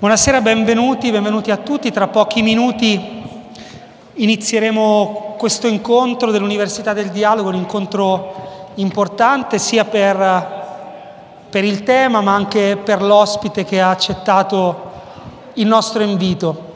Buonasera, benvenuti, benvenuti a tutti. Tra pochi minuti inizieremo questo incontro dell'Università del Dialogo, un incontro importante sia per, per il tema ma anche per l'ospite che ha accettato il nostro invito.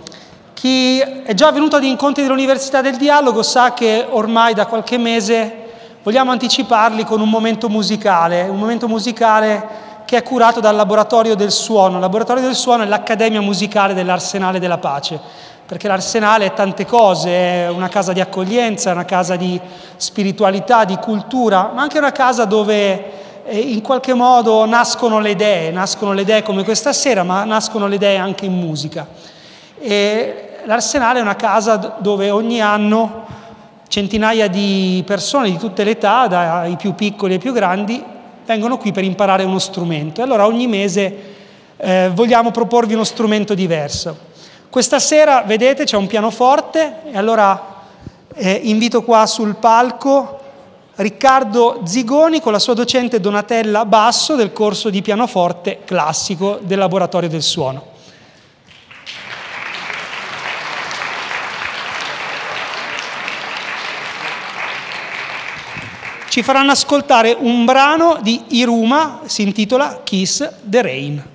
Chi è già venuto ad incontri dell'Università del Dialogo sa che ormai da qualche mese vogliamo anticiparli con un momento musicale, un momento musicale che è curato dal Laboratorio del Suono. Il Laboratorio del Suono è l'Accademia Musicale dell'Arsenale della Pace, perché l'Arsenale è tante cose, è una casa di accoglienza, è una casa di spiritualità, di cultura, ma anche una casa dove eh, in qualche modo nascono le idee, nascono le idee come questa sera, ma nascono le idee anche in musica. E L'Arsenale è una casa dove ogni anno centinaia di persone di tutte le età, dai più piccoli ai più grandi, vengono qui per imparare uno strumento. E allora ogni mese eh, vogliamo proporvi uno strumento diverso. Questa sera, vedete, c'è un pianoforte e allora eh, invito qua sul palco Riccardo Zigoni con la sua docente Donatella Basso del corso di pianoforte classico del Laboratorio del Suono. ci faranno ascoltare un brano di Iruma, si intitola Kiss the Rain.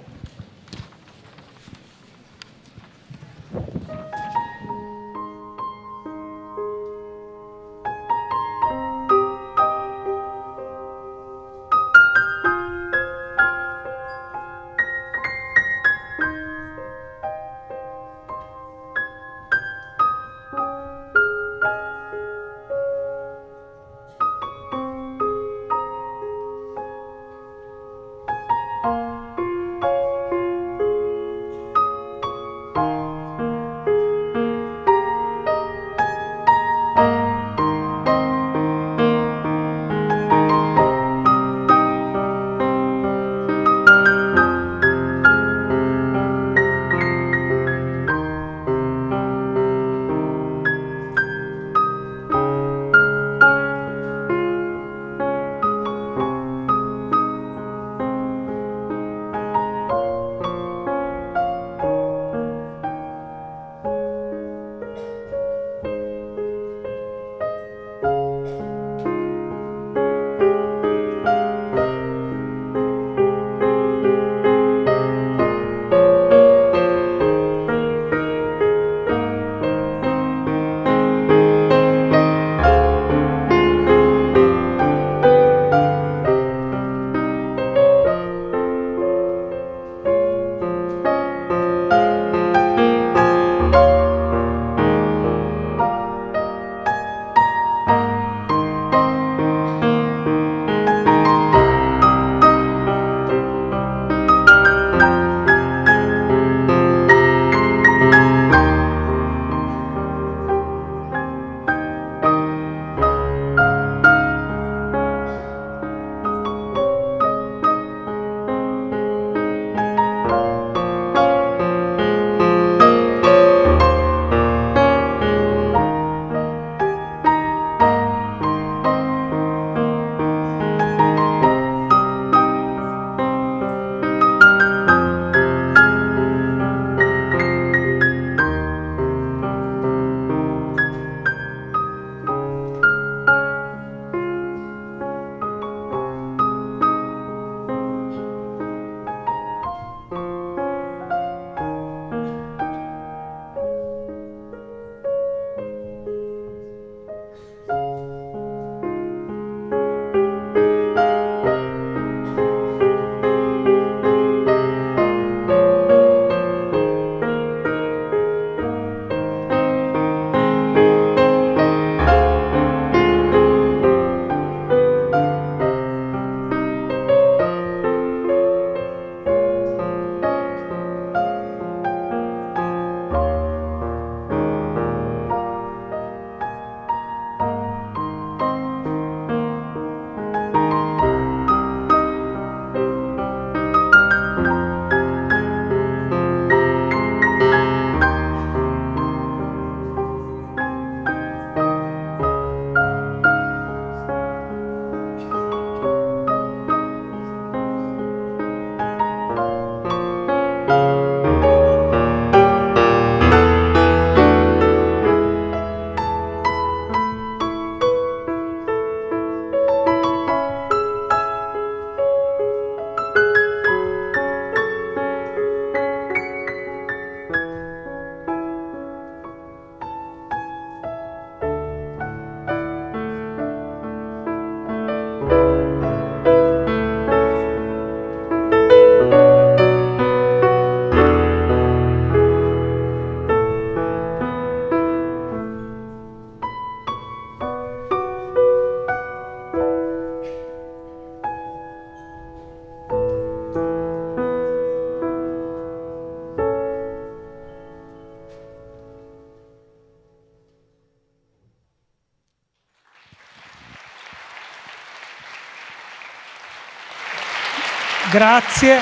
Grazie.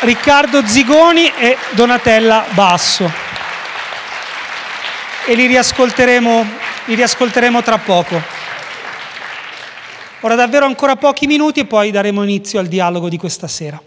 Riccardo Zigoni e Donatella Basso. E li riascolteremo, li riascolteremo tra poco. Ora davvero ancora pochi minuti e poi daremo inizio al dialogo di questa sera.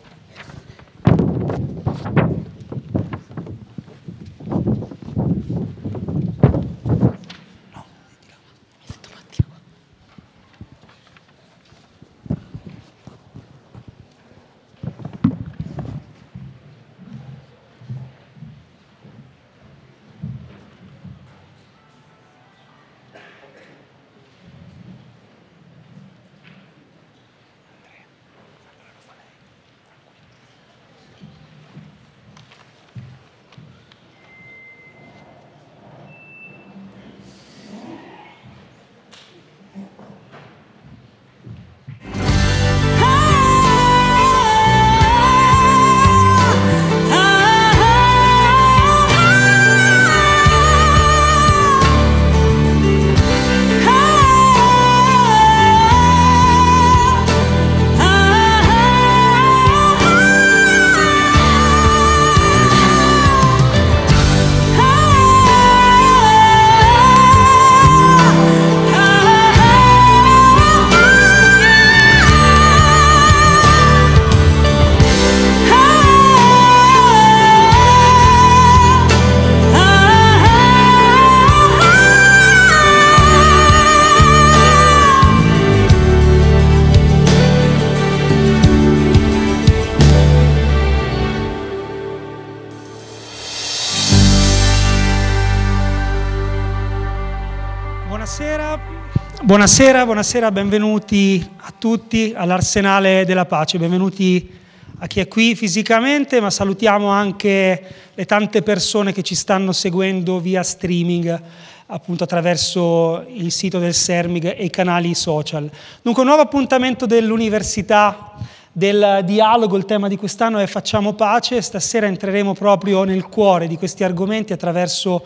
Buonasera, buonasera, benvenuti a tutti all'Arsenale della Pace, benvenuti a chi è qui fisicamente, ma salutiamo anche le tante persone che ci stanno seguendo via streaming, appunto attraverso il sito del Sermig e i canali social. Dunque un nuovo appuntamento dell'Università del dialogo, il tema di quest'anno è Facciamo pace, stasera entreremo proprio nel cuore di questi argomenti attraverso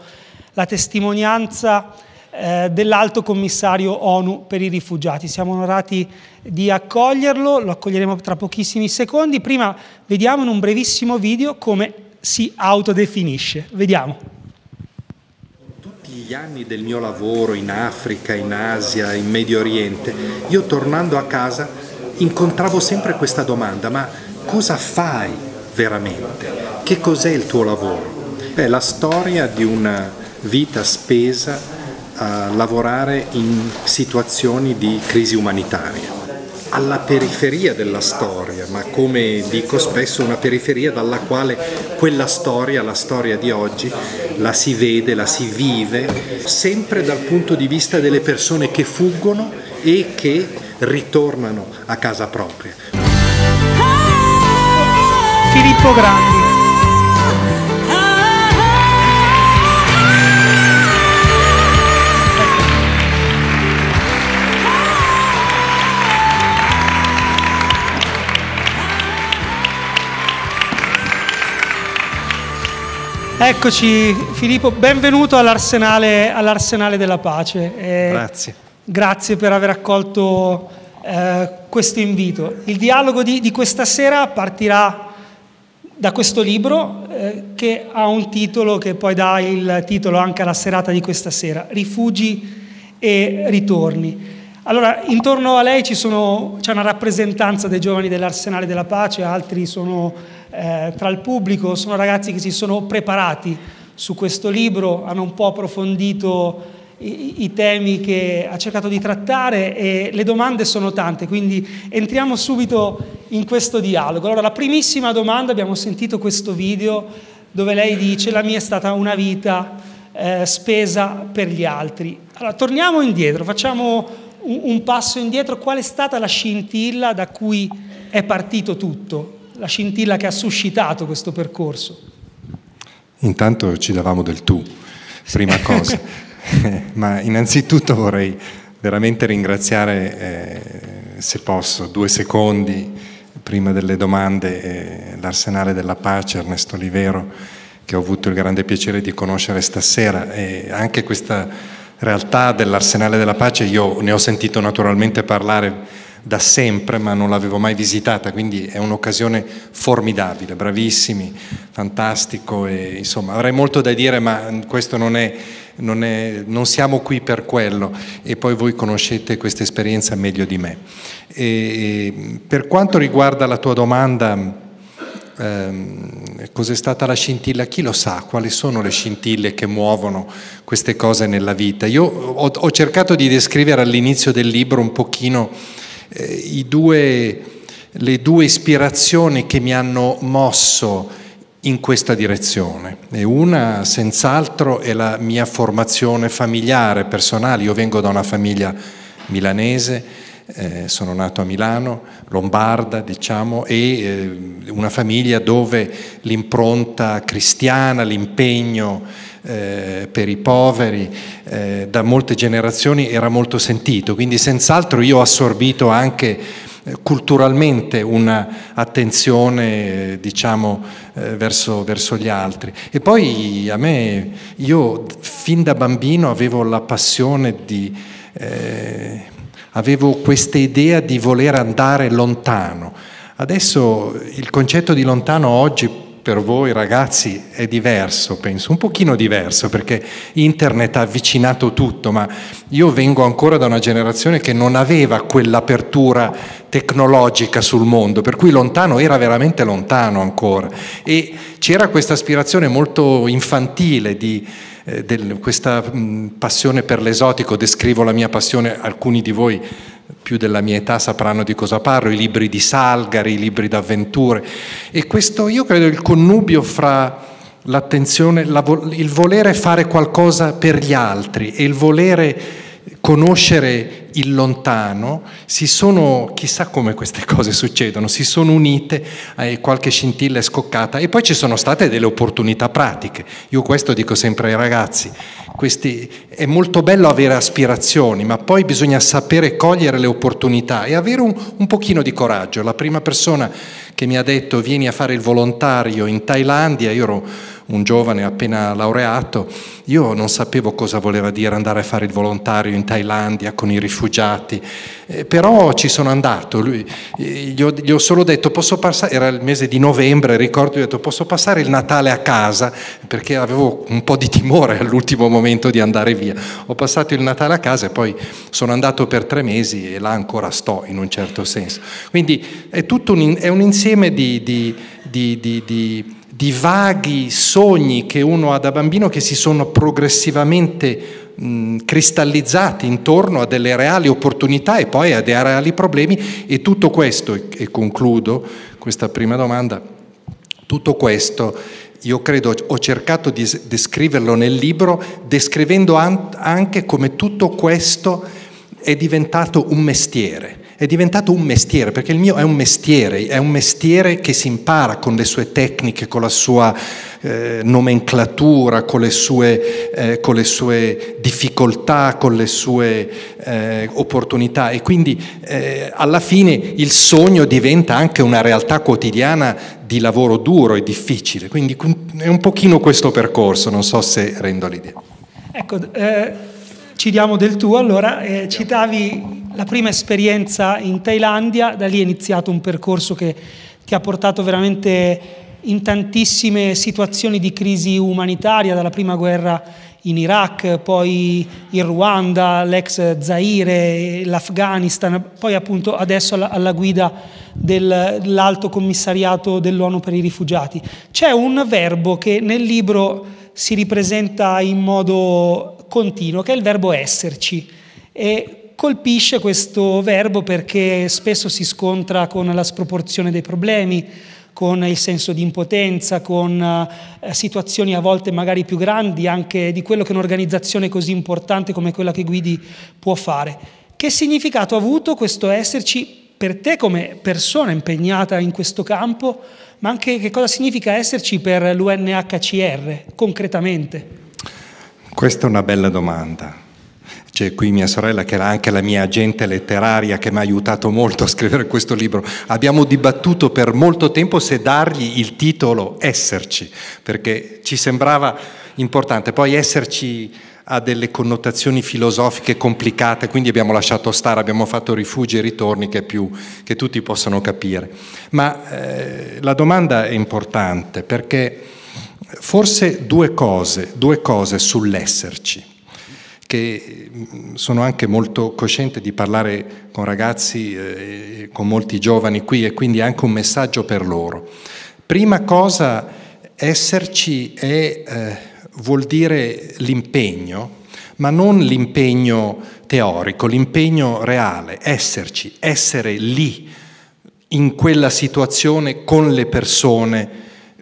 la testimonianza eh, dell'Alto Commissario ONU per i rifugiati. Siamo onorati di accoglierlo, lo accoglieremo tra pochissimi secondi. Prima vediamo in un brevissimo video come si autodefinisce. Vediamo gli anni del mio lavoro in Africa, in Asia, in Medio Oriente, io tornando a casa incontravo sempre questa domanda, ma cosa fai veramente? Che cos'è il tuo lavoro? È la storia di una vita spesa lavorare in situazioni di crisi umanitaria. Alla periferia della storia, ma come dico spesso una periferia dalla quale quella storia, la storia di oggi, la si vede, la si vive, sempre dal punto di vista delle persone che fuggono e che ritornano a casa propria. Filippo Grandi Eccoci Filippo, benvenuto all'Arsenale, all'arsenale della Pace. Eh, grazie. Grazie per aver accolto eh, questo invito. Il dialogo di, di, questa sera partirà da questo libro eh, che ha un titolo che poi dà il titolo anche alla serata di questa sera, Rifugi e ritorni. Allora, intorno a lei sono, c'è una rappresentanza dei giovani dell'Arsenale della Pace, altri sono eh, tra il pubblico, sono ragazzi che si sono preparati su questo libro, hanno un po' approfondito i, i temi che ha cercato di trattare e le domande sono tante, quindi entriamo subito in questo dialogo. Allora, la primissima domanda, abbiamo sentito questo video dove lei dice la mia è stata una vita eh, spesa per gli altri. Allora, torniamo indietro, facciamo un, un passo indietro, qual è stata la scintilla da cui è partito tutto? la scintilla che ha suscitato questo percorso? Intanto ci davamo del tu, prima cosa, ma innanzitutto vorrei veramente ringraziare, eh, se posso, due secondi prima delle domande, eh, l'Arsenale della Pace, Ernesto Olivero, che ho avuto il grande piacere di conoscere stasera e anche questa realtà dell'Arsenale della Pace io ne ho sentito naturalmente parlare da sempre, ma non l'avevo mai visitata, quindi è un'occasione formidabile, bravissimi, fantastico e insomma avrei molto da dire, ma questo non è, non, è, non siamo qui per quello e poi voi conoscete questa esperienza meglio di me. E, per quanto riguarda la tua domanda, eh, cos'è stata la scintilla, chi lo sa, quali sono le scintille che muovono queste cose nella vita. Io ho, ho cercato di descrivere all'inizio del libro un pochino eh, due, le due ispirazioni che mi hanno mosso in questa direzione. E una, senz'altro, è la mia formazione familiare, personale. Io vengo da una famiglia milanese, eh, sono nato a Milano, lombarda, diciamo, e eh, una famiglia dove l'impronta cristiana, l'impegno eh, per i poveri eh, da molte generazioni era molto sentito, quindi senz'altro io ho assorbito anche eh, culturalmente un'attenzione eh, diciamo, eh, verso, verso, gli altri. E poi a me, io fin da bambino avevo la passione di... Eh, avevo questa idea di voler andare lontano. Adesso il concetto di lontano oggi per voi ragazzi è diverso, penso, un pochino diverso perché internet ha avvicinato tutto, ma io vengo ancora da una generazione che non aveva quell'apertura tecnologica sul mondo, per cui lontano era veramente lontano ancora e c'era questa aspirazione molto infantile di eh, del, questa mh, mm, passione per l'esotico, descrivo la mia passione, alcuni di voi più della mia età sapranno di cosa parlo, i libri di Salgari, i libri d'avventure. E questo io credo il connubio fra l'attenzione, la, il volere fare qualcosa per gli altri e il volere conoscere il lontano, si sono, chissà come queste cose succedono, si sono unite, a eh, qualche scintilla è scoccata e poi ci sono state delle opportunità pratiche. Io questo dico sempre ai ragazzi, questi, è molto bello avere aspirazioni, ma poi bisogna sapere cogliere le opportunità e avere un, un pochino di coraggio. La prima persona che mi ha detto vieni a fare il volontario in Thailandia, io ero un giovane appena laureato, io non sapevo cosa voleva dire andare a fare il volontario in Thailandia con i rifugiati, eh, però ci sono andato, Lui, eh, gli, ho, gli, ho, solo detto posso passare, era il mese di novembre, ricordo, gli ho detto posso passare il Natale a casa perché avevo un po' di timore all'ultimo momento di andare via. Ho passato il Natale a casa e poi sono andato per tre mesi e là ancora sto in un certo senso. Quindi è tutto un, è un insieme di, di, di, di di vaghi sogni che uno ha da bambino che si sono progressivamente mh, cristallizzati intorno a delle reali opportunità e poi a dei reali problemi e tutto questo, e, concludo questa prima domanda, tutto questo io credo ho cercato di descriverlo nel libro descrivendo an- anche come tutto questo è diventato un mestiere è diventato un mestiere, perché il mio è un mestiere, è un mestiere che si impara con le sue tecniche, con la sua eh, nomenclatura, con le, sue, eh, con le, sue, difficoltà, con le sue eh, opportunità e quindi eh, alla fine il sogno diventa anche una realtà quotidiana di lavoro duro e difficile, quindi è un pochino questo percorso, non so se rendo l'idea. Ecco, eh, ci diamo del tu. Allora, eh, citavi la prima esperienza in Thailandia, da lì è iniziato un percorso che ti ha portato veramente in tantissime situazioni di crisi umanitaria, dalla prima guerra in Iraq, poi in Ruanda, l'ex Zaire, l'Afghanistan, poi appunto adesso alla, guida dell'Alto Commissariato dell'ONU per i rifugiati. C'è un verbo che nel libro si ripresenta in modo continuo, che è il verbo esserci. E colpisce questo verbo perché spesso si scontra con la sproporzione dei problemi, con il senso di impotenza, con eh, situazioni a volte magari più grandi anche di quello che un'organizzazione così importante come quella che guidi può fare. Che significato ha avuto questo esserci per te come persona impegnata in questo campo, ma anche che cosa significa esserci per l'UNHCR concretamente? Questa è una bella domanda. C'è qui mia sorella che era anche la mia agente letteraria che mi ha aiutato molto a scrivere questo libro. Abbiamo dibattuto per molto tempo se dargli il titolo Esserci, perché ci sembrava importante. Poi esserci ha delle connotazioni filosofiche complicate, quindi abbiamo lasciato stare, abbiamo fatto rifugi e ritorni che, più, che tutti possono capire. Ma eh, la domanda è importante perché Forse due cose, due cose sull'esserci, che mm, sono anche molto cosciente di parlare con ragazzi, eh, con molti giovani qui e quindi anche un messaggio per loro. Prima cosa, esserci è, eh, vuol dire l'impegno, ma non l'impegno teorico, l'impegno reale, esserci, essere lì, in quella situazione, con le persone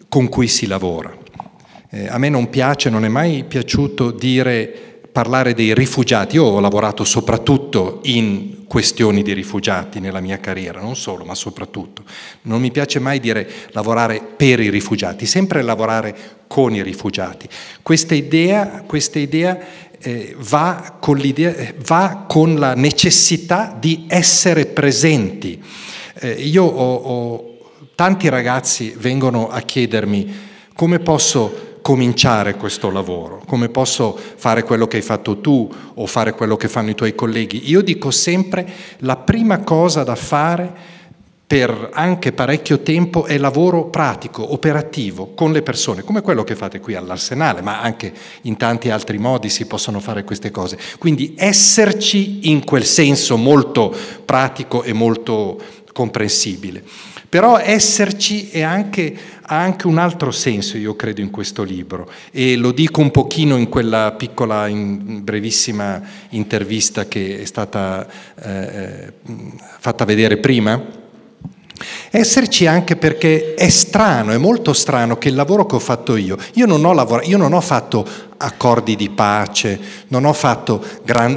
con cui si lavora. Eh, a me non piace, non è mai piaciuto dire, parlare dei rifugiati. Io ho lavorato soprattutto in questioni di rifugiati nella mia carriera, non solo, ma soprattutto. Non mi piace mai dire lavorare per i rifugiati, sempre lavorare con i rifugiati. Questa idea, questa idea eh, va, con eh, va, con la necessità di essere presenti. Eh, io ho, ho, tanti ragazzi vengono a chiedermi come posso cominciare questo lavoro, come posso fare quello che hai fatto tu o fare quello che fanno i tuoi colleghi. Io dico sempre la prima cosa da fare per anche parecchio tempo è lavoro pratico, operativo, con le persone, come quello che fate qui all'Arsenale, ma anche in tanti altri modi si possono fare queste cose. Quindi esserci in quel senso molto pratico e molto comprensibile. Però esserci è anche ha anche un altro senso, io credo, in questo libro e lo dico un pochino in quella piccola, in brevissima intervista che è stata eh, eh fatta vedere prima. Esserci anche perché è strano, è molto strano che il lavoro che ho fatto io, io non ho, lavorato, io non ho fatto accordi di pace, non ho, fatto,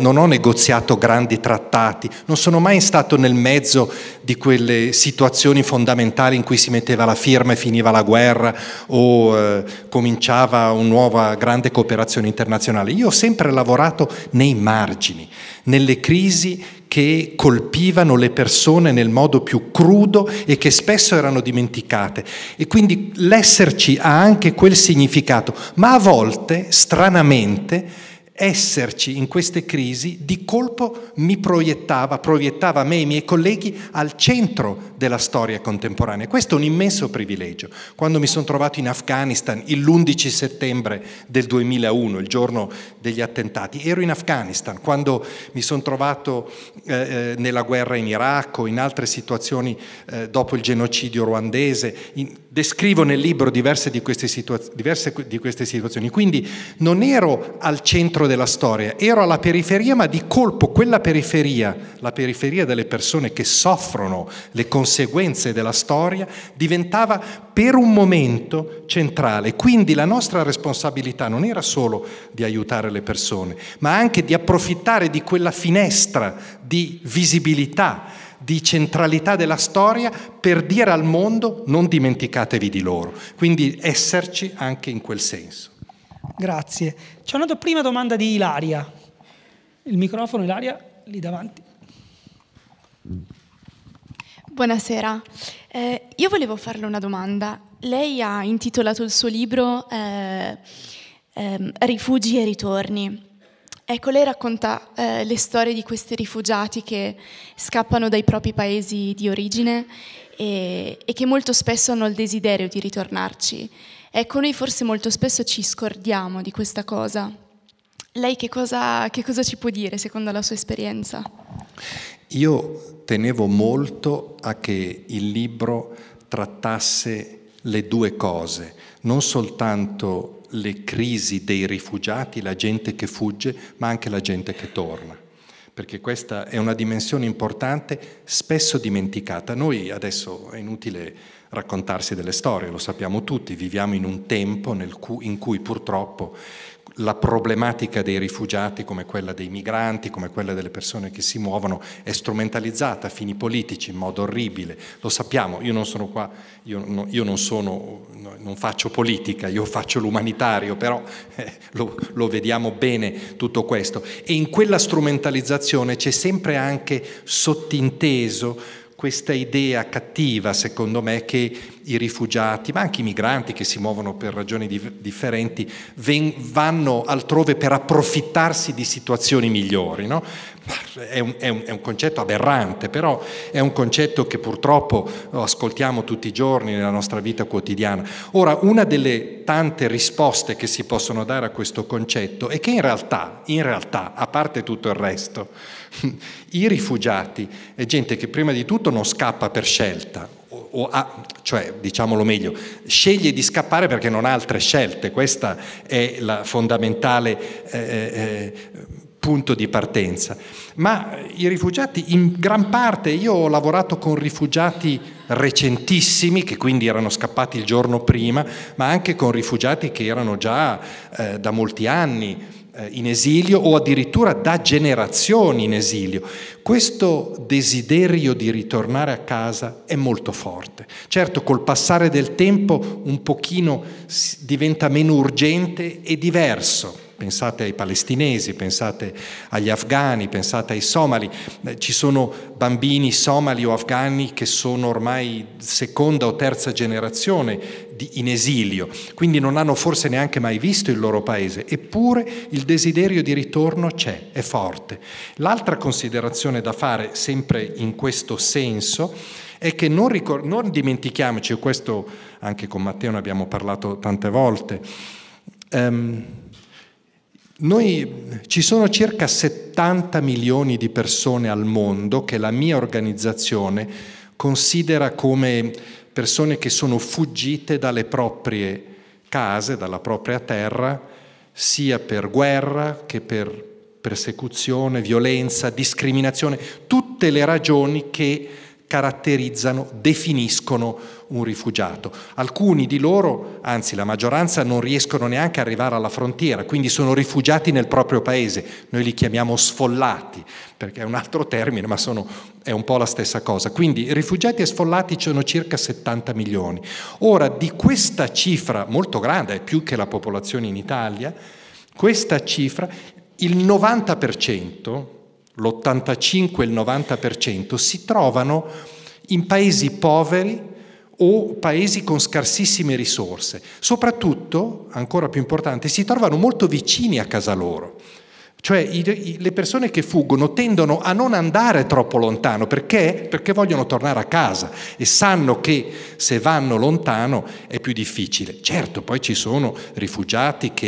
non ho negoziato grandi trattati, non sono mai stato nel mezzo di quelle situazioni fondamentali in cui si metteva la firma e finiva la guerra o eh, cominciava una nuova grande cooperazione internazionale. Io ho sempre lavorato nei margini, nelle crisi che colpivano le persone nel modo più crudo e che spesso erano dimenticate. E quindi l'esserci ha anche quel significato, ma a volte stranamente esserci in queste crisi di colpo mi proiettava, proiettava me e i miei colleghi al centro della storia contemporanea. Questo è un immenso privilegio. Quando mi sono trovato in Afghanistan l'11 settembre del 2001, il giorno degli attentati, ero in Afghanistan, quando mi sono trovato eh, eh, nella guerra in Iraq o in altre situazioni eh, dopo il genocidio ruandese, in, Descrivo nel libro diverse di, situaz- diverse di, queste situazioni, quindi non ero al centro della storia, ero alla periferia, ma di colpo quella periferia, la periferia delle persone che soffrono le conseguenze della storia, diventava per un momento centrale. Quindi la nostra responsabilità non era solo di aiutare le persone, ma anche di approfittare di quella finestra di visibilità di centralità della storia per dire al mondo non dimenticatevi di loro, quindi esserci anche in quel senso. Grazie. C'è una prima domanda di Ilaria. Il microfono Ilaria lì davanti. Buonasera, eh, io volevo farle una domanda. Lei ha intitolato il suo libro eh, eh, Rifugi e ritorni. Ecco, lei racconta eh, le storie di questi rifugiati che scappano dai propri paesi di origine e, e, che molto spesso hanno il desiderio di ritornarci. Ecco, noi forse molto spesso ci scordiamo di questa cosa. Lei che cosa, che cosa ci può dire secondo la sua esperienza? Io tenevo molto a che il libro trattasse le due cose, non soltanto le crisi dei rifugiati, la gente che fugge, ma anche la gente che torna perché questa è una dimensione importante, spesso dimenticata. Noi adesso è inutile raccontarsi delle storie, lo sappiamo tutti, viviamo in un tempo cui, in cui purtroppo la problematica dei rifugiati come quella dei migranti, come quella delle persone che si muovono, è strumentalizzata a fini politici in modo orribile. Lo sappiamo, io non sono qua, io, no, io non, sono, no, non, faccio politica, io faccio l'umanitario, però eh, lo, lo vediamo bene tutto questo. E in quella strumentalizzazione c'è sempre anche sottinteso questa idea cattiva, secondo me, che i rifugiati, ma anche i migranti che si muovono per ragioni differenti, vanno altrove per approfittarsi di situazioni migliori. No? È, un, è, un, è un, concetto aberrante, però è un concetto che purtroppo ascoltiamo tutti i giorni nella nostra vita quotidiana. Ora, una delle tante risposte che si possono dare a questo concetto è che in realtà, in realtà a parte tutto il resto, i rifugiati è gente che prima di tutto non scappa per scelta, o ha, ah, cioè diciamolo meglio, sceglie di scappare perché non ha altre scelte, questo è il fondamentale eh, eh, eh, punto di partenza. Ma i rifugiati, in gran parte, io ho lavorato con rifugiati recentissimi, che quindi erano scappati il giorno prima, ma anche con rifugiati che erano già eh, da molti anni eh, in esilio o addirittura da generazioni in esilio. Questo desiderio di ritornare a casa è molto forte. Certo, col passare del tempo un pochino diventa meno urgente e diverso pensate ai palestinesi, pensate agli afghani, pensate ai somali, ci sono bambini somali o afghani che sono ormai seconda o terza generazione in esilio, quindi non hanno forse neanche mai visto il loro paese, eppure il desiderio di ritorno c'è, è forte. L'altra considerazione da fare, sempre in questo senso, è che non, ricor- non dimentichiamoci, questo anche con Matteo ne abbiamo parlato tante volte, um, noi, ci sono circa 70 milioni di persone al mondo che la mia organizzazione considera come persone che sono fuggite dalle proprie case, dalla propria terra, sia per guerra che per persecuzione, violenza, discriminazione, tutte le ragioni che caratterizzano, definiscono un rifugiato. Alcuni di loro, anzi la maggioranza, non riescono neanche ad arrivare alla frontiera, quindi sono rifugiati nel proprio paese. Noi li chiamiamo sfollati, perché è un altro termine, ma sono, è un po' la stessa cosa. Quindi rifugiati e sfollati sono circa 70 milioni. Ora, di questa cifra molto grande, è più che la popolazione in Italia, questa cifra, il 90%, l'85 e il 90% si trovano in paesi poveri o paesi con scarsissime risorse. Soprattutto, ancora più importante, si trovano molto vicini a casa loro. Cioè i, i, le persone che fuggono tendono a non andare troppo lontano perché? Perché vogliono tornare a casa e sanno che se vanno lontano è più difficile. Certo, poi ci sono rifugiati che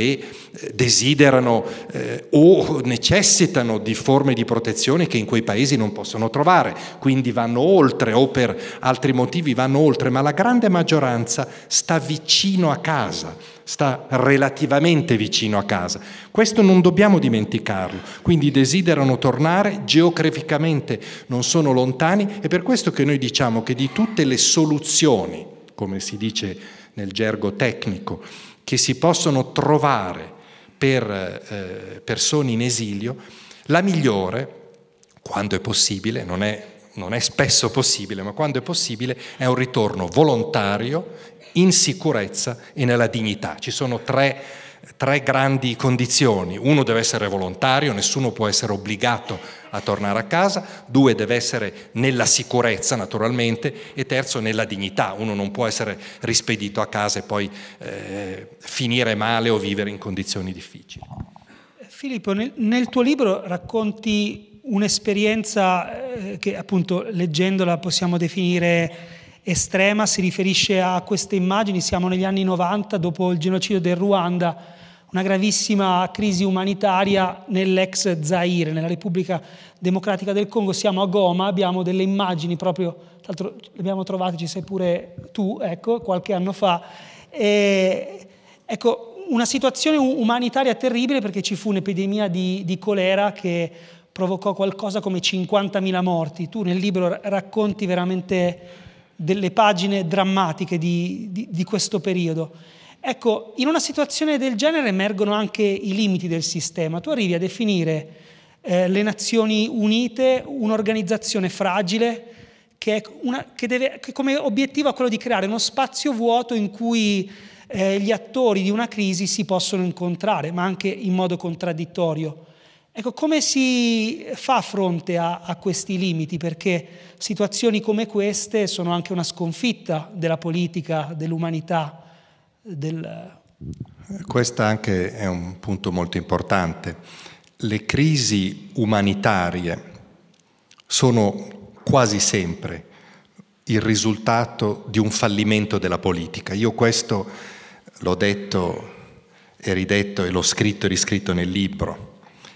eh, desiderano eh, o necessitano di forme di protezione che in quei paesi non possono trovare, quindi vanno oltre o per altri motivi vanno oltre, ma la grande maggioranza sta vicino a casa sta relativamente vicino a casa. Questo non dobbiamo dimenticarlo, quindi desiderano tornare geograficamente, non sono lontani, è per questo che noi diciamo che di tutte le soluzioni, come si dice nel gergo tecnico, che si possono trovare per eh, persone in esilio, la migliore, quando è possibile, non è non è spesso possibile, ma quando è possibile, è un ritorno volontario in sicurezza e nella dignità. Ci sono tre, tre grandi condizioni. Uno deve essere volontario, nessuno può essere obbligato a tornare a casa, due deve essere nella sicurezza naturalmente e terzo nella dignità, uno non può essere rispedito a casa e poi eh, finire male o vivere in condizioni difficili. Filippo, nel, nel tuo libro racconti un'esperienza eh, che appunto leggendola possiamo definire estrema si riferisce a queste immagini, siamo negli anni 90 dopo il genocidio del Ruanda, una gravissima crisi umanitaria nell'ex Zaire, nella Repubblica Democratica del Congo, siamo a Goma, abbiamo delle immagini proprio, tra l'altro le abbiamo trovate, ci sei pure tu, ecco, qualche anno fa, e, ecco, una situazione umanitaria terribile perché ci fu un'epidemia di, di colera che provocò qualcosa come 50.000 morti. Tu nel libro racconti veramente delle pagine drammatiche di, di, di questo periodo. Ecco, in una situazione del genere emergono anche i limiti del sistema. Tu arrivi a definire eh, le Nazioni Unite un'organizzazione fragile che, una, che, deve, che, come obiettivo ha quello di creare uno spazio vuoto in cui eh, gli attori di una crisi si possono incontrare, ma anche in modo contraddittorio. Ecco, come si fa fronte a, a, questi limiti? Perché situazioni come queste sono anche una sconfitta della politica, dell'umanità. Del... Questo anche è un punto molto importante. Le crisi umanitarie sono quasi sempre il risultato di un fallimento della politica. Io questo l'ho detto e ridetto e l'ho scritto e riscritto nel libro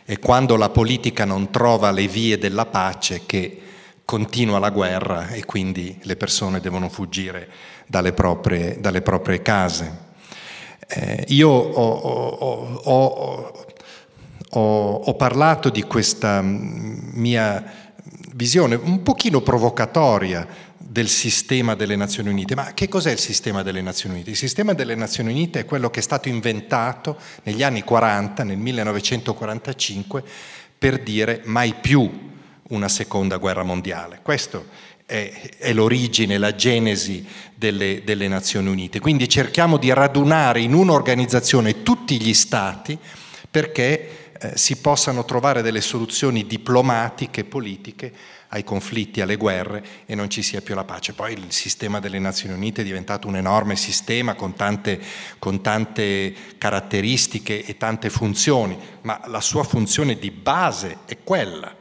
e quando la politica non trova le vie della pace che continua la guerra e quindi le persone devono fuggire dalle proprie, dalle proprie case. Eh, io ho, ho, ho, ho, parlato di questa mm, mia visione un pochino provocatoria del sistema delle Nazioni Unite. Ma che cos'è il sistema delle Nazioni Unite? Il sistema delle Nazioni Unite è quello che è stato inventato negli anni 40, nel 1945, per dire mai più una seconda guerra mondiale. Questo è, è l'origine, la genesi delle, delle Nazioni Unite. Quindi cerchiamo di radunare in un'organizzazione tutti gli stati perché eh, si possano trovare delle soluzioni diplomatiche, politiche ai conflitti, alle guerre e non ci sia più la pace. Poi il sistema delle Nazioni Unite è diventato un enorme sistema con tante, con tante caratteristiche e tante funzioni, ma la sua funzione di base è quella.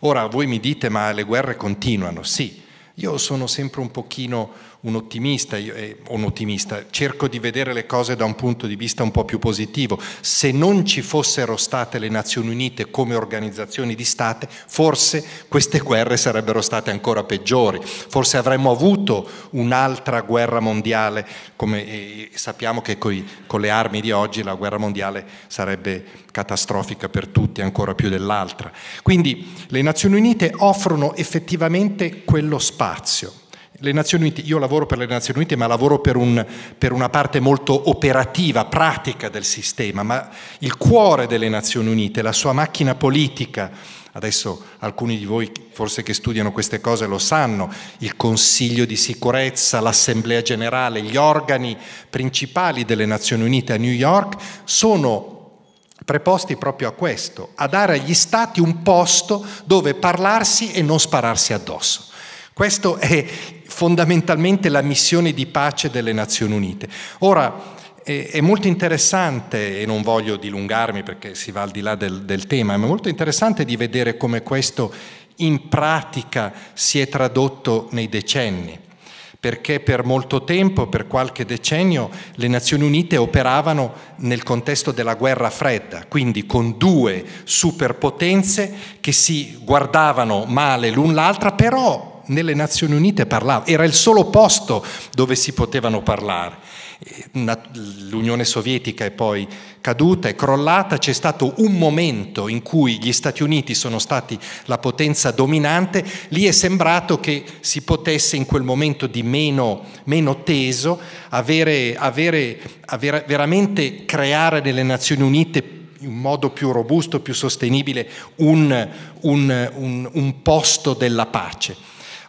Ora voi mi dite ma le guerre continuano, sì, io sono sempre un pochino un ottimista, io, eh, un ottimista, cerco di vedere le cose da un punto di vista un po' più positivo. Se non ci fossero state le Nazioni Unite come organizzazioni di state, forse queste guerre sarebbero state ancora peggiori, forse avremmo avuto un'altra guerra mondiale, come eh, sappiamo che coi, con le armi di oggi la guerra mondiale sarebbe catastrofica per tutti, ancora più dell'altra. Quindi le Nazioni Unite offrono effettivamente quello spazio. Le Nazioni Unite, io lavoro per le Nazioni Unite ma lavoro per, un, per una parte molto operativa, pratica del sistema, ma il cuore delle Nazioni Unite, la sua macchina politica, Adesso alcuni di voi forse che studiano queste cose lo sanno, il Consiglio di sicurezza, l'Assemblea generale, gli organi principali delle Nazioni Unite a New York sono preposti proprio a questo, a dare agli stati un posto dove parlarsi e non spararsi addosso. Questo è fondamentalmente la missione di pace delle Nazioni Unite. Ora, è molto interessante, e non voglio dilungarmi perché si va al di là del, del tema, ma è molto interessante di vedere come questo in pratica si è tradotto nei decenni perché per molto tempo, per qualche decennio, le Nazioni Unite operavano nel contesto della guerra fredda, quindi con due superpotenze che si guardavano male l'un l'altra, però nelle Nazioni Unite parlava, era il solo posto dove si potevano parlare. L'Unione Sovietica è poi caduta, è crollata, c'è stato un momento in cui gli Stati Uniti sono stati la potenza dominante, lì è sembrato che si potesse in quel momento di meno, meno teso avere, avere, avere, veramente creare nelle Nazioni Unite in modo più robusto, più sostenibile, un, un, un, un posto della pace.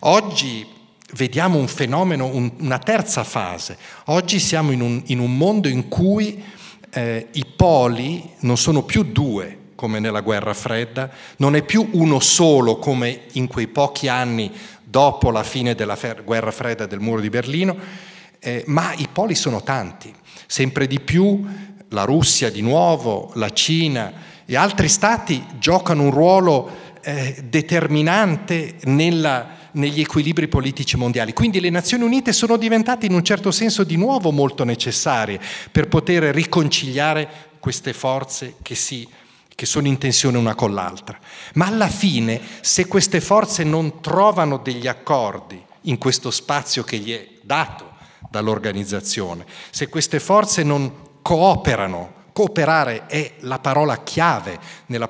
Oggi vediamo un fenomeno, un, una terza fase. Oggi siamo in un, in un mondo in cui eh, i poli non sono più due come nella guerra fredda, non è più uno solo come in quei pochi anni dopo la fine della fer- guerra fredda del muro di Berlino, eh, ma i poli sono tanti, sempre di più la Russia di nuovo, la Cina e altri stati giocano un ruolo eh, determinante nella negli equilibri politici mondiali. Quindi le Nazioni Unite sono diventate in un certo senso di nuovo molto necessarie per poter riconciliare queste forze che, si, che sono in tensione una con l'altra. Ma alla fine, se queste forze non trovano degli accordi in questo spazio che gli è dato dall'organizzazione, se queste forze non cooperano cooperare è la parola chiave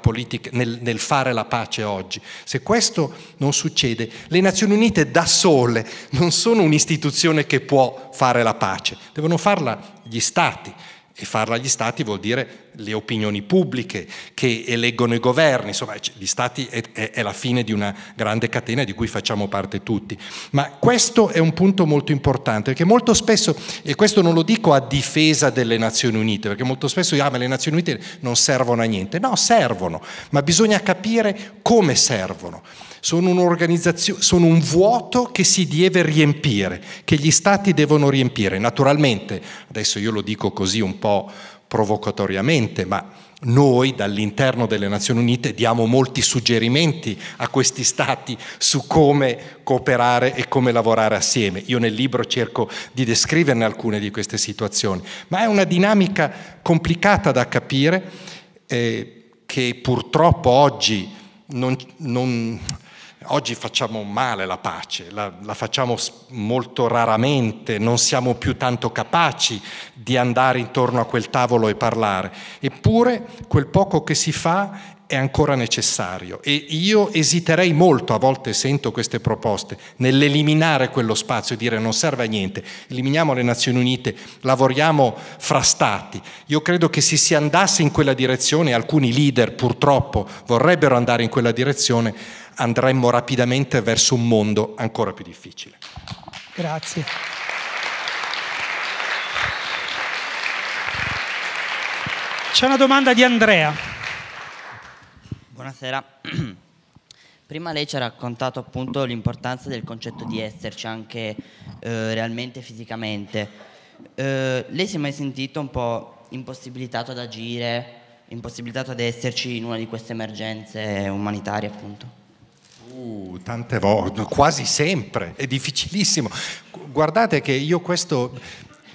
politica, nel, nel fare la pace oggi. Se questo non succede, le Nazioni Unite da sole non sono un'istituzione che può fare la pace, devono farla gli Stati. E farla agli stati vuol dire le opinioni pubbliche che eleggono i governi, insomma gli stati è, è, è la fine di una grande catena di cui facciamo parte tutti. Ma questo è un punto molto importante perché molto spesso, e questo non lo dico a difesa delle Nazioni Unite, perché molto spesso ah, ma le Nazioni Unite non servono a niente, no servono, ma bisogna capire come servono sono, sono un vuoto che si deve riempire, che gli Stati devono riempire. Naturalmente, adesso io lo dico così un po' provocatoriamente, ma noi dall'interno delle Nazioni Unite diamo molti suggerimenti a questi stati su come cooperare e come lavorare assieme. Io nel libro cerco di descriverne alcune di queste situazioni, ma è una dinamica complicata da capire eh, che purtroppo oggi non, non, Oggi facciamo male la pace, la, la, facciamo molto raramente, non siamo più tanto capaci di andare intorno a quel tavolo e parlare, eppure quel poco che si fa è ancora necessario e io esiterei molto, a volte sento queste proposte, nell'eliminare quello spazio e dire non serve a niente, eliminiamo le Nazioni Unite, lavoriamo fra stati. Io credo che se si andasse in quella direzione, alcuni leader purtroppo vorrebbero andare in quella direzione, andremmo rapidamente verso un mondo ancora più difficile. Grazie. C'è una domanda di Andrea. Buonasera. Prima lei ci ha raccontato appunto l'importanza del concetto di esserci anche eh, realmente fisicamente. Eh, lei si è mai sentito un po' impossibilitato ad agire, impossibilitato ad esserci in una di queste emergenze umanitarie appunto? Uh, tante volte, quasi sempre, è difficilissimo. Guardate che io questo,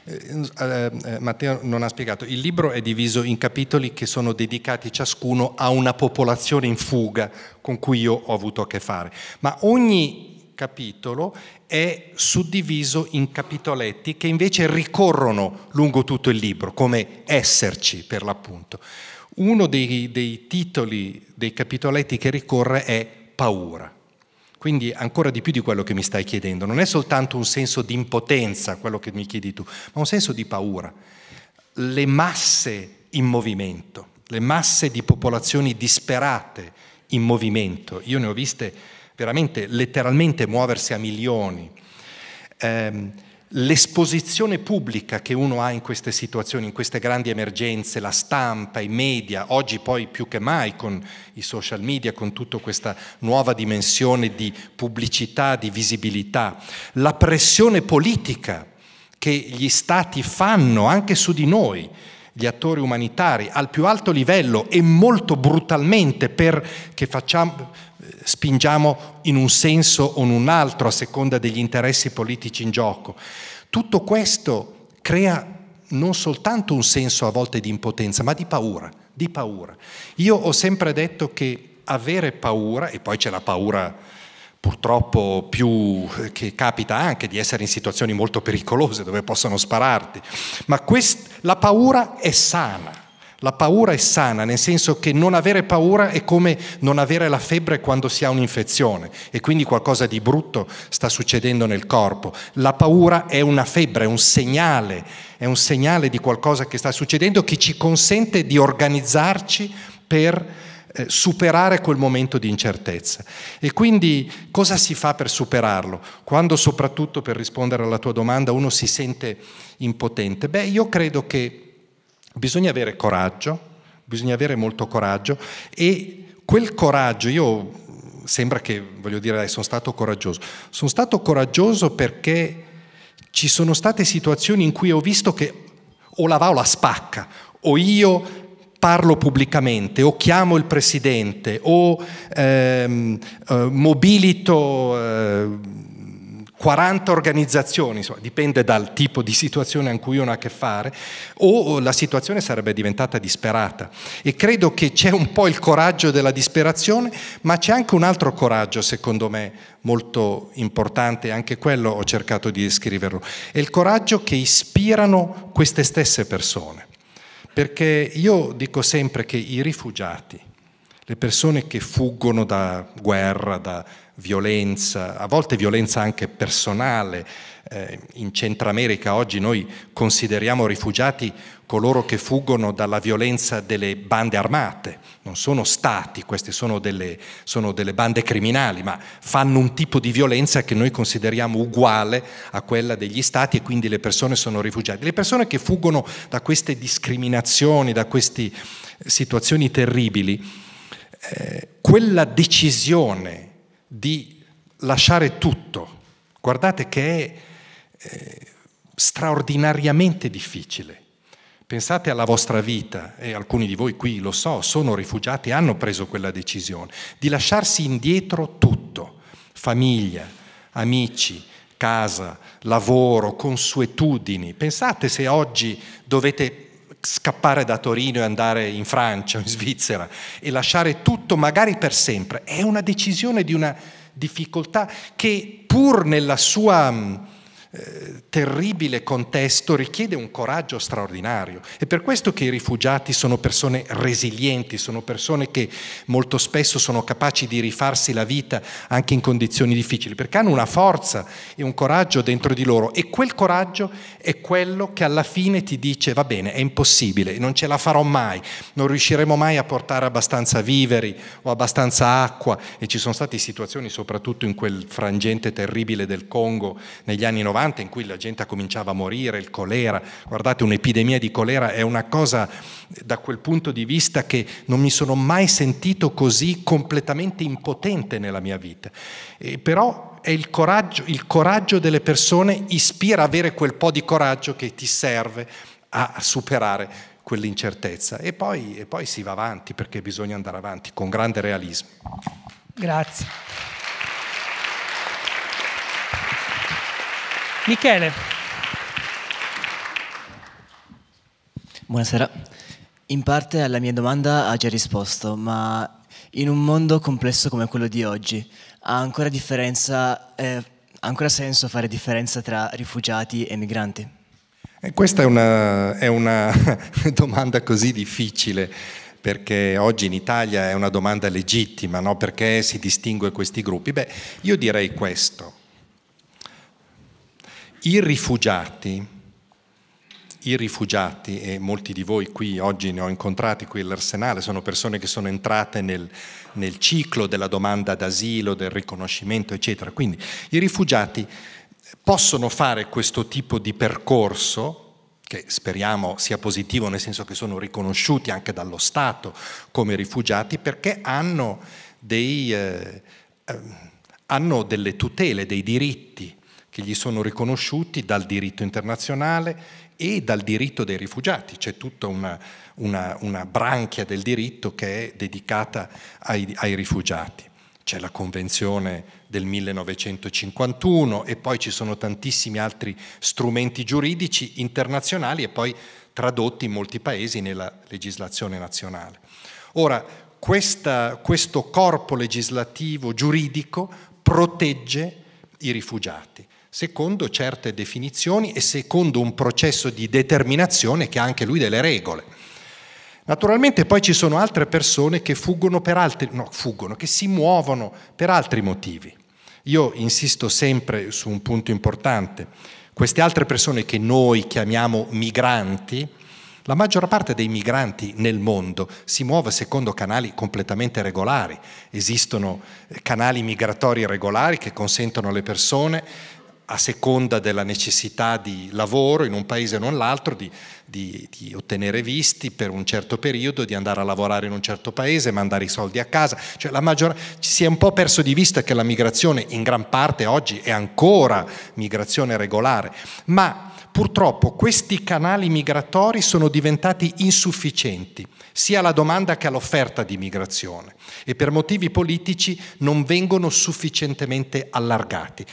eh, eh, eh, Matteo non ha spiegato, il libro è diviso in capitoli che sono dedicati ciascuno a una popolazione in fuga con cui io ho avuto a che fare, ma ogni capitolo è suddiviso in capitoletti che invece ricorrono lungo tutto il libro, come esserci per l'appunto. Uno dei, dei titoli dei capitoletti che ricorre è paura. Quindi ancora di più di quello che mi stai chiedendo, non è soltanto un senso di impotenza quello che mi chiedi tu, ma un senso di paura. Le masse in movimento, le masse di popolazioni disperate in movimento, io ne ho viste veramente letteralmente muoversi a milioni. Eh, l'esposizione pubblica che uno ha in queste situazioni, in queste grandi emergenze, la stampa, i media, oggi poi più che mai con i social media, con tutta questa nuova dimensione di pubblicità, di visibilità, la pressione politica che gli stati fanno anche su di noi, gli attori umanitari al più alto livello e molto brutalmente perché facciamo, spingiamo in un senso o in un altro a seconda degli interessi politici in gioco. Tutto questo crea non soltanto un senso a volte di impotenza, ma di paura, di paura. Io ho sempre detto che avere paura, e poi c'è la paura purtroppo più eh, che capita anche di essere in situazioni molto pericolose dove possono spararti, ma quest, la paura è sana. La paura è sana, nel senso che non avere paura è come non avere la febbre quando si ha un'infezione e quindi qualcosa di brutto sta succedendo nel corpo. La paura è una febbre, è un segnale, è un segnale di qualcosa che sta succedendo che ci consente di organizzarci per eh, superare quel momento di incertezza. E quindi cosa si fa per superarlo? Quando soprattutto per rispondere alla tua domanda uno si sente impotente? Beh, io credo che bisogna avere coraggio, bisogna avere molto coraggio e quel coraggio, io sembra che, voglio dire, sono stato coraggioso, sono stato coraggioso perché ci sono state situazioni in cui ho visto che o la va o la spacca, o io parlo pubblicamente o chiamo il presidente o ehm, eh, mobilito eh, 40 organizzazioni, insomma, dipende dal tipo di situazione in cui uno ha a che fare, o la situazione sarebbe diventata disperata. E credo che c'è un po' il coraggio della disperazione, ma c'è anche un altro coraggio, secondo me, molto importante, anche quello ho cercato di descriverlo, è il coraggio che ispirano queste stesse persone. Perché io dico sempre che i rifugiati, le persone che fuggono da guerra, da violenza, a volte violenza anche personale, eh, in Centro America oggi noi consideriamo rifugiati coloro che fuggono dalla violenza delle bande armate, non sono stati, queste sono delle, sono delle bande criminali, ma fanno un tipo di violenza che noi consideriamo uguale a quella degli stati e quindi le persone sono rifugiate. Le persone che fuggono da queste discriminazioni, da queste eh, situazioni terribili, eh, quella decisione di lasciare tutto, guardate che è eh, straordinariamente difficile. Pensate alla vostra vita, e alcuni di voi qui lo so, sono rifugiati, e hanno preso quella decisione, di lasciarsi indietro tutto, famiglia, amici, casa, lavoro, consuetudini. Pensate se oggi dovete scappare da Torino e andare in Francia o in Svizzera e lasciare tutto magari per sempre. È una decisione di una difficoltà che pur nella sua eh, terribile contesto richiede un coraggio straordinario. È per questo che i rifugiati sono persone resilienti, sono persone che molto spesso sono capaci di rifarsi la vita anche in condizioni difficili, perché hanno una forza e un coraggio dentro di loro e quel coraggio è quello che alla fine ti dice va bene, è impossibile, non ce la farò mai, non riusciremo mai a portare abbastanza viveri o abbastanza acqua e ci sono state situazioni soprattutto in quel frangente terribile del Congo negli anni 90 70 in cui la gente cominciava a morire, il colera, guardate un'epidemia di colera è una cosa da quel punto di vista che non mi sono mai sentito così completamente impotente nella mia vita. E eh, però è il coraggio, il coraggio delle persone ispira a avere quel po' di coraggio che ti serve a superare quell'incertezza e poi, e poi si va avanti perché bisogna andare avanti con grande realismo. Grazie. Michele. Buonasera. In parte alla mia domanda ha già risposto, ma in un mondo complesso come quello di oggi ha ancora, eh, ancora senso fare differenza tra rifugiati e migranti? E eh, questa è una, è una domanda così difficile perché oggi in Italia è una domanda legittima, no? perché si distingue questi gruppi? Beh, io direi questo. I rifugiati, i rifugiati, e molti di voi qui oggi ne ho incontrati qui all'Arsenale, sono persone che sono entrate nel, nel ciclo della domanda d'asilo, del riconoscimento, eccetera. Quindi i rifugiati possono fare questo tipo di percorso, che speriamo sia positivo nel senso che sono riconosciuti anche dallo Stato come rifugiati, perché hanno, dei, eh, ehm, hanno delle tutele, dei diritti che gli sono riconosciuti dal diritto internazionale e dal diritto dei rifugiati. C'è tutta una, una, una branchia del diritto che è dedicata ai, ai rifugiati c'è la Convenzione del 1951 e poi ci sono tantissimi altri strumenti giuridici internazionali e poi tradotti in molti paesi nella legislazione nazionale. Ora, questa, questo corpo legislativo giuridico protegge i rifugiati secondo certe definizioni e secondo un processo di determinazione che ha anche lui delle regole. Naturalmente poi ci sono altre persone che fuggono per altri, no, fuggono, che si muovono per altri motivi. Io insisto sempre su un punto importante. Queste altre persone che noi chiamiamo migranti, la maggior parte dei migranti nel mondo si muove secondo canali completamente regolari. Esistono eh, canali migratori regolari che consentono alle persone a seconda della necessità di lavoro in un paese o nell'altro, di, di, di, ottenere visti per un certo periodo, di andare a lavorare in un certo paese, mandare i soldi a casa. Cioè la maggior... Si è un po' perso di vista che la migrazione in gran parte oggi è ancora migrazione regolare, ma purtroppo questi canali migratori sono diventati insufficienti, sia alla domanda che all'offerta di migrazione, e per motivi politici non vengono sufficientemente allargati.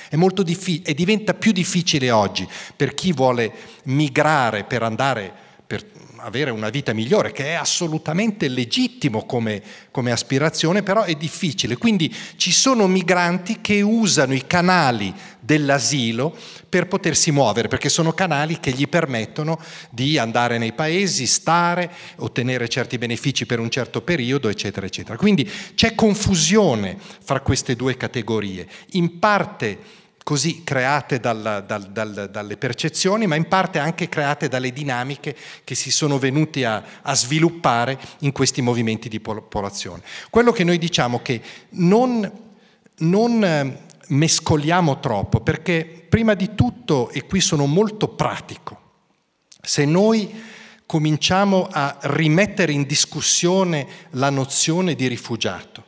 Diffi- e diventa più difficile oggi per chi vuole migrare per andare a per avere una vita migliore, che è assolutamente legittimo come, come, aspirazione, però è difficile. Quindi ci sono migranti che usano i canali dell'asilo per potersi muovere, perché sono canali che gli permettono di andare nei paesi, stare, ottenere certi benefici per un certo periodo, eccetera, eccetera. Quindi c'è confusione fra queste due categorie. In parte così create dal, dal, dal, dalle percezioni, ma in parte anche create dalle dinamiche che si sono venuti a, a sviluppare in questi movimenti di popolazione. Quello che noi diciamo che non, non eh, mescoliamo troppo, perché prima di tutto, e qui sono molto pratico, se noi cominciamo a rimettere in discussione la nozione di rifugiato,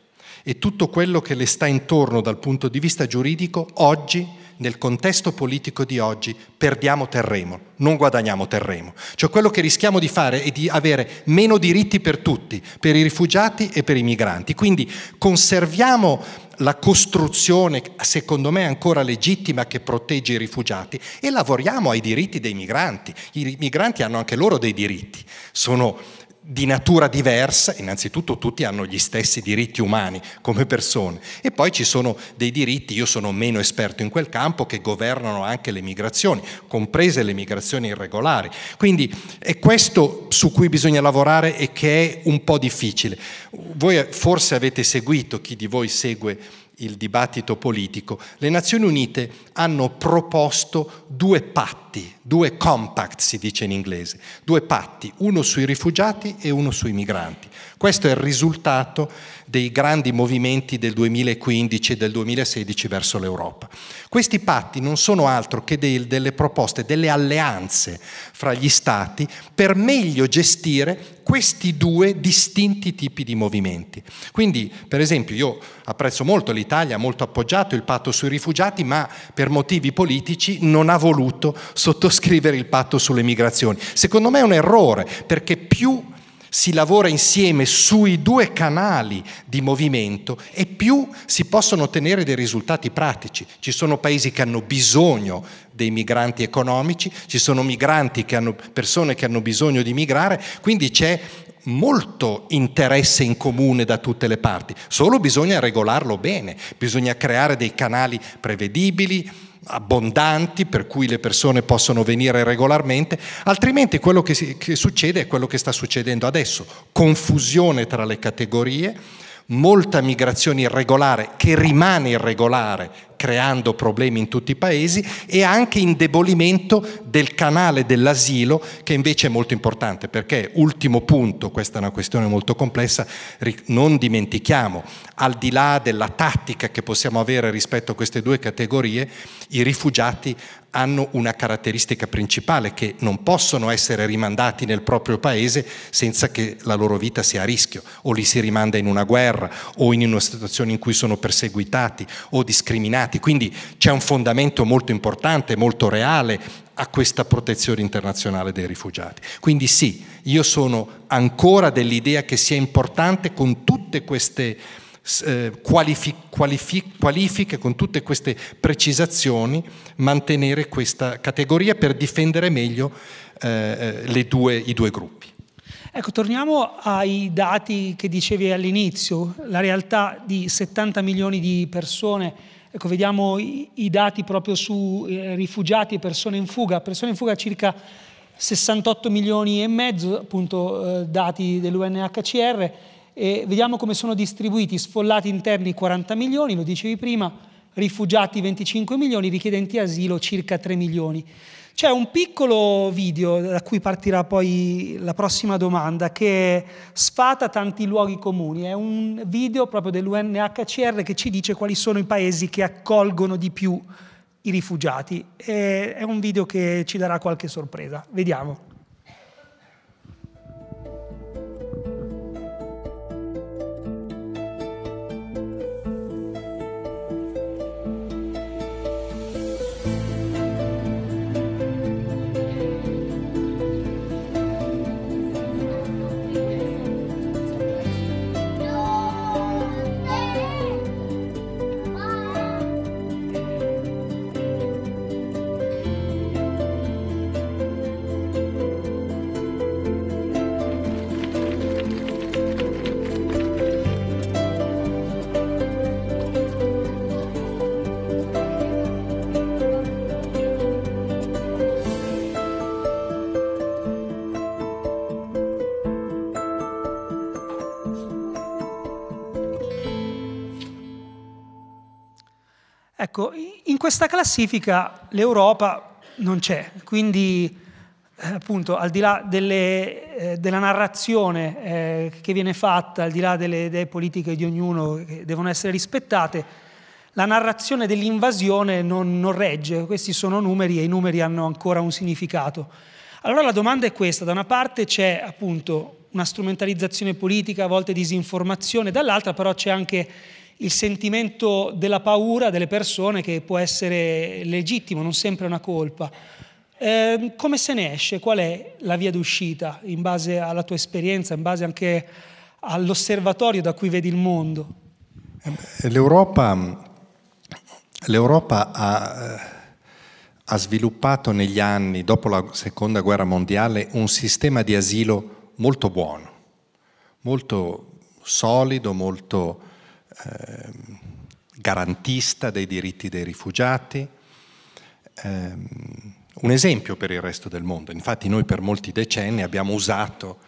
e tutto quello che le sta intorno dal punto di vista giuridico, oggi, nel contesto politico di oggi, perdiamo terreno, non guadagniamo terreno. Cioè quello che rischiamo di fare è di avere meno diritti per tutti, per i rifugiati e per i migranti. Quindi conserviamo la costruzione, secondo me ancora legittima, che protegge i rifugiati e lavoriamo ai diritti dei migranti. I migranti hanno anche loro dei diritti. Sono di natura diversa, innanzitutto tutti hanno gli stessi diritti umani come persone e poi ci sono dei diritti, io sono meno esperto in quel campo, che governano anche le migrazioni, comprese le migrazioni irregolari. Quindi è questo su cui bisogna lavorare e che è un po' difficile. Voi forse avete seguito, chi di voi segue il dibattito politico, le Nazioni Unite hanno proposto due patti, due compact si dice in inglese, due patti, uno sui rifugiati e uno sui migranti. Questo è il risultato dei grandi movimenti del 2015 e del 2016 verso l'Europa. Questi patti non sono altro che dei, delle proposte, delle alleanze fra gli Stati per meglio gestire questi due distinti tipi di movimenti. Quindi, per esempio, io apprezzo molto l'Italia, ha molto appoggiato il patto sui rifugiati, ma per motivi politici non ha voluto sottoscrivere il patto sulle migrazioni. Secondo me è un errore, perché più si lavora insieme sui due canali di movimento e più si possono ottenere dei risultati pratici. Ci sono paesi che hanno bisogno dei migranti economici, ci sono migranti che hanno, persone che hanno bisogno di migrare, quindi c'è molto interesse in comune da tutte le parti, solo bisogna regolarlo bene, bisogna creare dei canali prevedibili, abbondanti per cui le persone possono venire regolarmente, altrimenti quello che, si, che, succede è quello che sta succedendo adesso, confusione tra le categorie, molta migrazione irregolare che rimane irregolare creando problemi in tutti i paesi e anche indebolimento del canale dell'asilo che invece è molto importante perché, ultimo punto, questa è una questione molto complessa, non dimentichiamo, al di là della tattica che possiamo avere rispetto a queste due categorie, i rifugiati hanno una caratteristica principale che non possono essere rimandati nel proprio paese senza che la loro vita sia a rischio, o li si rimanda in una guerra, o in una situazione in cui sono perseguitati o discriminati mercati, quindi c'è un fondamento molto importante, molto reale a questa protezione internazionale dei rifugiati. Quindi sì, io sono ancora dell'idea che sia importante con tutte queste eh, qualifi- qualifi- qualifiche, con tutte queste precisazioni, mantenere questa categoria per difendere meglio eh, eh due, i due gruppi. Ecco, torniamo ai dati che dicevi all'inizio, la realtà di 70 milioni di persone Ecco, vediamo i, i dati proprio su eh, rifugiati e persone in fuga. Persone in fuga circa 68 milioni e mezzo, appunto, eh, dati dell'UNHCR. E vediamo come sono distribuiti sfollati interni 40 milioni, lo dicevi prima, rifugiati 25 milioni, richiedenti asilo circa 3 milioni. C'è un piccolo video da cui partirà poi la prossima domanda che sfata tanti luoghi comuni. È un video proprio dell'UNHCR che ci dice quali sono i paesi che accolgono di più i rifugiati. è un video che ci darà qualche sorpresa. Vediamo. Ecco, in questa classifica l'Europa non c'è, quindi eh, appunto al di là delle, eh, della narrazione eh, che viene fatta, al di là delle idee politiche di ognuno che devono essere rispettate, la narrazione dell'invasione non, non regge, questi sono numeri e i numeri hanno ancora un significato. Allora la domanda è questa, da una parte c'è appunto una strumentalizzazione politica, a volte disinformazione, dall'altra però c'è anche il sentimento della paura delle persone che può essere legittimo, non sempre una colpa. Eh, come se ne esce? Qual è la via d'uscita in base alla tua esperienza, in base anche all'osservatorio da cui vedi il mondo? Eh, L'Europa, ha, eh, ha sviluppato negli anni, dopo la seconda guerra mondiale, un sistema di asilo molto buono, molto solido, molto Ehm, garantista dei diritti dei rifugiati, ehm, un esempio per il resto del mondo. Infatti noi per molti decenni abbiamo usato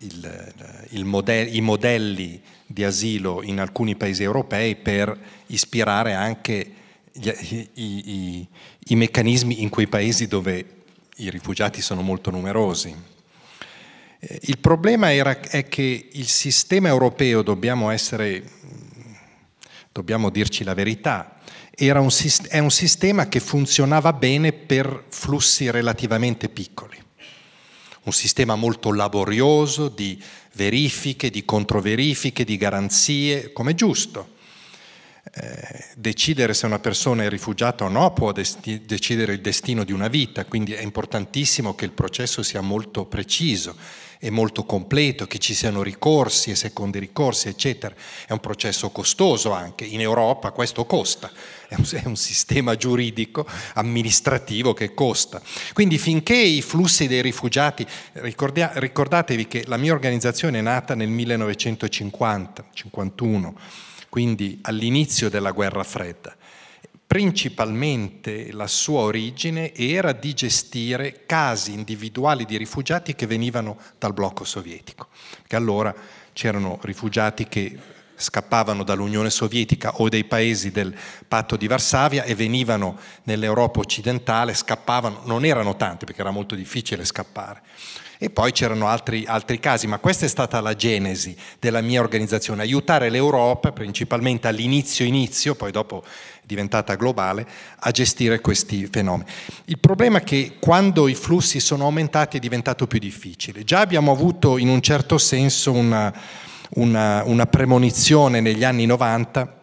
il, eh, il mode- i modelli di asilo in alcuni paesi europei per ispirare anche gli, i, i, i meccanismi in quei paesi dove i rifugiati sono molto numerosi. Eh, il problema era, è che il sistema europeo, dobbiamo essere dobbiamo dirci la verità, un, è un sistema che funzionava bene per flussi relativamente piccoli. Un sistema molto laborioso di verifiche, di controverifiche, di garanzie, come giusto eh, decidere se una persona è rifugiata o no può decidere il destino di una vita, quindi è importantissimo che il processo sia molto preciso e molto completo, che ci siano ricorsi e secondi ricorsi, eccetera. È un processo costoso anche, in Europa questo costa, è un, sistema giuridico, amministrativo che costa. Quindi finché i flussi dei rifugiati, ricordatevi che la mia organizzazione è nata nel 1950, 51 quindi all'inizio della guerra fredda. Principalmente la sua origine era di gestire casi individuali di rifugiati che venivano dal blocco sovietico, che allora c'erano rifugiati che scappavano dall'Unione Sovietica o dai paesi del patto di Varsavia e venivano nell'Europa occidentale, scappavano, non erano tanti perché era molto difficile scappare e poi c'erano altri, altri casi, ma questa è stata la genesi della mia organizzazione, aiutare l'Europa, principalmente all'inizio inizio, poi dopo diventata globale, a gestire questi fenomeni. Il problema è che quando i flussi sono aumentati è diventato più difficile. Già abbiamo avuto in un certo senso una, una, una premonizione negli anni 90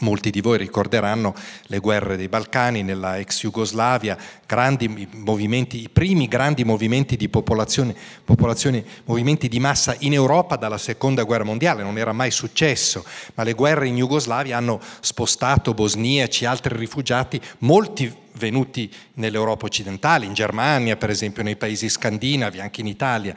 Molti di voi ricorderanno le guerre dei Balcani nella ex Jugoslavia, i primi grandi movimenti di popolazione, popolazione, movimenti di massa in Europa dalla seconda guerra mondiale, non era mai successo, ma le guerre in Jugoslavia hanno spostato bosniaci, altri rifugiati, molti venuti nell'Europa occidentale, in Germania per esempio, nei paesi scandinavi, anche in Italia.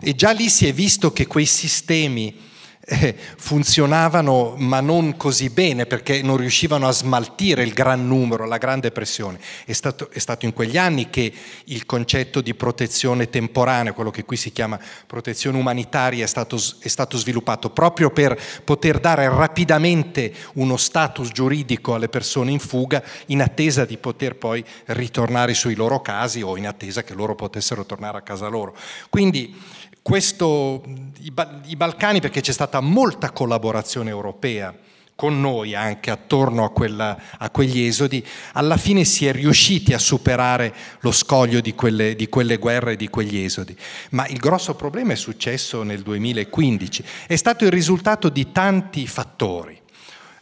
E già lì si è visto che quei sistemi eh, funzionavano ma non così bene perché non riuscivano a smaltire il gran numero, la grande pressione. È stato, è stato in quegli anni che il concetto di protezione temporanea, quello che qui si chiama protezione umanitaria, è stato, è stato sviluppato proprio per poter dare rapidamente uno status giuridico alle persone in fuga in attesa di poter poi ritornare sui loro casi o in attesa che loro potessero tornare a casa loro. Quindi questo, i, i Balcani perché c'è stata molta collaborazione europea con noi anche attorno a, quella, a, quegli esodi, alla fine si è riusciti a superare lo scoglio di quelle, di quelle guerre e di quegli esodi. Ma il grosso problema è successo nel 2015, è stato il risultato di tanti fattori.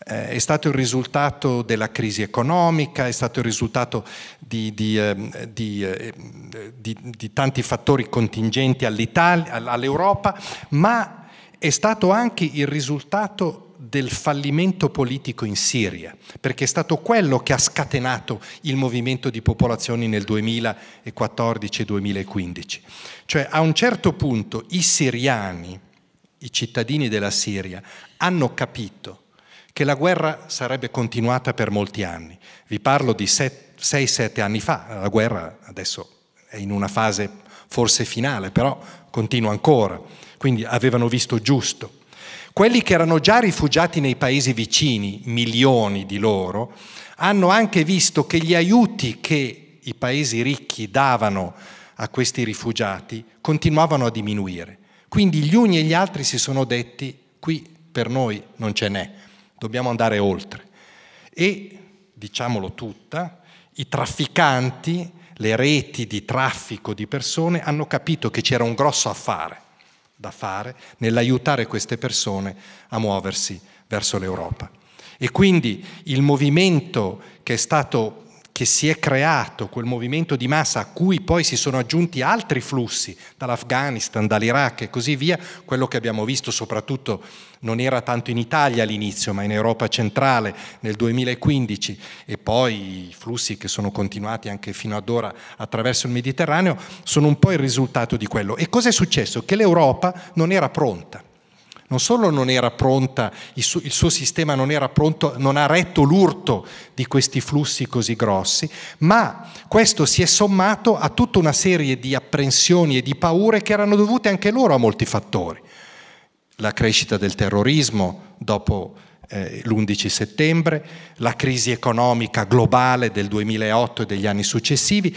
Eh, è stato il risultato della crisi economica, è stato il risultato di, di, ehm, eh, di, eh, di tanti fattori contingenti all'Europa, ma è stato anche il risultato del fallimento politico in Siria, perché è stato quello che ha scatenato il movimento di popolazioni nel 2014 2015. Cioè a un certo punto i siriani, i cittadini della Siria, hanno capito che la guerra sarebbe continuata per molti anni. Vi parlo di 6-7 anni fa, la guerra adesso è in una fase forse finale, però continua ancora, quindi avevano visto giusto. Quelli che erano già rifugiati nei paesi vicini, milioni di loro, hanno anche visto che gli aiuti che i paesi ricchi davano a questi rifugiati continuavano a diminuire. Quindi gli uni e gli altri si sono detti qui per noi non ce n'è, dobbiamo andare oltre. E, diciamolo tutta, i trafficanti, le reti di traffico di persone hanno capito che c'era un grosso affare da fare nell'aiutare queste persone a muoversi verso l'Europa. E quindi il movimento che è stato che si è creato quel movimento di massa a cui poi si sono aggiunti altri flussi dall'Afghanistan, dall'Iraq e così via, quello che abbiamo visto soprattutto non era tanto in Italia all'inizio, ma in Europa centrale nel 2015 e poi i flussi che sono continuati anche fino ad ora attraverso il Mediterraneo, sono un po' il risultato di quello. E cosa è successo? Che l'Europa non era pronta non solo non era pronta, il suo, il suo sistema non era pronto, non ha retto l'urto di questi flussi così grossi, ma questo si è sommato a tutta una serie di apprensioni e di paure che erano dovute anche loro a molti fattori. La crescita del terrorismo dopo eh, l'11 settembre, la crisi economica globale del 2008 e degli anni successivi,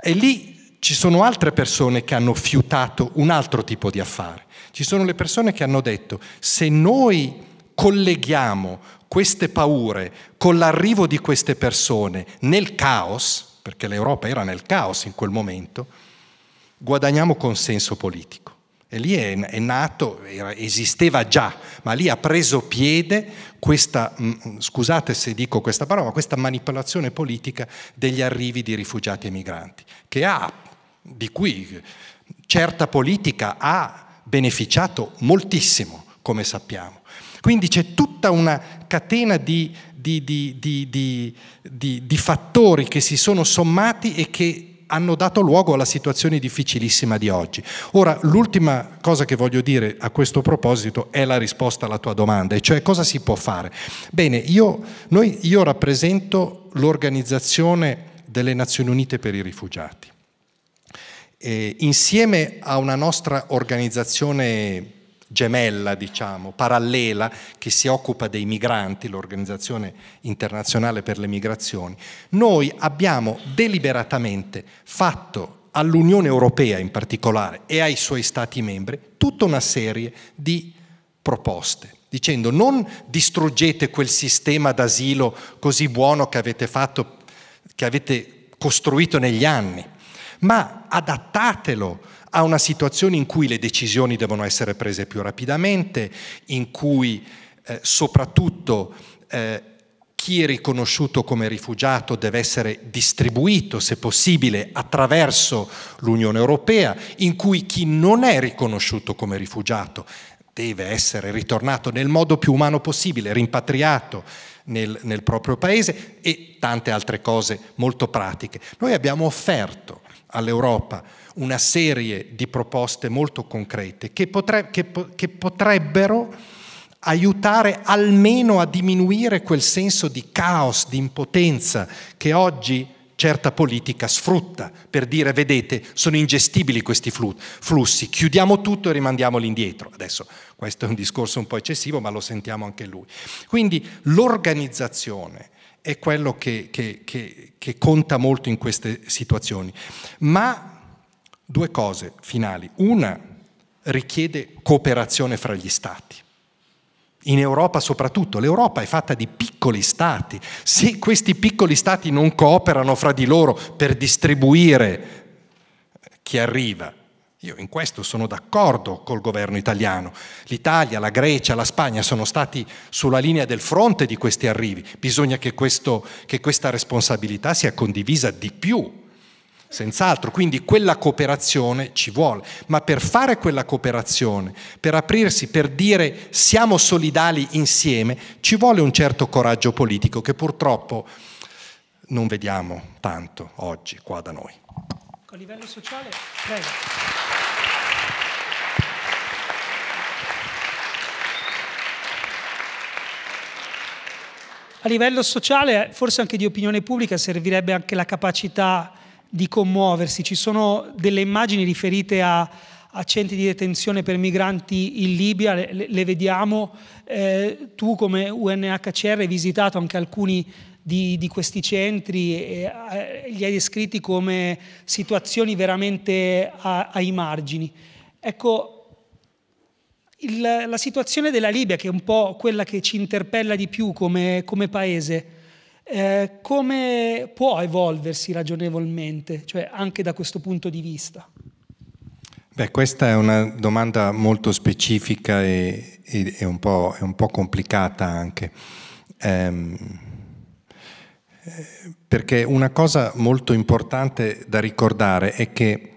e lì ci sono altre persone che hanno fiutato un altro tipo di affare ci sono le persone che hanno detto, se noi colleghiamo queste paure con l'arrivo di queste persone nel caos, perché l'Europa era nel caos in quel momento, guadagniamo consenso politico. E lì è, nato, esisteva già, ma lì ha preso piede questa, mm, mm, scusate se dico questa parola, questa manipolazione politica degli arrivi di rifugiati e migranti, che ha, di cui certa politica ha beneficiato moltissimo, come sappiamo. Quindi c'è tutta una catena di, di, di, di fattori che si sono sommati e che hanno dato luogo alla situazione difficilissima di oggi. Ora, l'ultima cosa che voglio dire a questo proposito è la risposta alla tua domanda, e cioè cosa si può fare? Bene, io, noi, io rappresento l'organizzazione delle Nazioni Unite per i rifugiati eh, insieme a una nostra organizzazione gemella, diciamo, parallela, che si occupa dei migranti, l'Organizzazione Internazionale per le Migrazioni, noi abbiamo deliberatamente fatto all'Unione Europea in particolare e ai suoi Stati membri tutta una serie di proposte dicendo non distruggete quel sistema d'asilo così buono che avete fatto, che avete costruito negli anni, ma adattatelo a una situazione in cui le decisioni devono essere prese più rapidamente, in cui eh, soprattutto eh, chi è riconosciuto come rifugiato deve essere distribuito, se possibile, attraverso l'Unione Europea, in cui chi non è riconosciuto come rifugiato deve essere ritornato nel modo più umano possibile, rimpatriato nel, nel proprio paese e tante altre cose molto pratiche. Noi abbiamo offerto all'Europa una serie di proposte molto concrete che, potre, che, che potrebbero aiutare almeno a diminuire quel senso di caos, di impotenza che oggi certa politica sfrutta per dire vedete sono ingestibili questi flussi, chiudiamo tutto e rimandiamoli indietro. Adesso questo è un discorso un po' eccessivo ma lo sentiamo anche lui. Quindi l'organizzazione è quello che, che, che, che conta molto in queste situazioni. Ma due cose finali. Una richiede cooperazione fra gli Stati in Europa soprattutto. L'Europa è fatta di piccoli stati. Se questi piccoli stati non cooperano fra di loro per distribuire chi arriva io in questo sono d'accordo col governo italiano. L'Italia, la Grecia, la Spagna sono stati sulla linea del fronte di questi arrivi. Bisogna che, questo, che questa responsabilità sia condivisa di più. Senz'altro, quindi quella cooperazione ci vuole, ma per fare quella cooperazione, per aprirsi, per dire siamo solidali insieme, ci vuole un certo coraggio politico che purtroppo non vediamo tanto oggi qua da noi a livello sociale... Prego. a livello sociale, forse anche di opinione pubblica, servirebbe anche la capacità di commuoversi. Ci sono delle immagini riferite a, a centri di detenzione per migranti in Libia, le, le vediamo. Eh, tu come UNHCR hai visitato anche alcuni di, di questi centri, eh, li hai descritti come situazioni veramente a, ai margini. Ecco, il, la situazione della Libia, che è un po' quella che ci interpella di più come, come paese, eh, come può evolversi ragionevolmente, cioè anche da questo punto di vista? Beh, questa è una domanda molto specifica e, e, e un, po', un, po', complicata anche. Ehm, perché una cosa molto importante da ricordare è che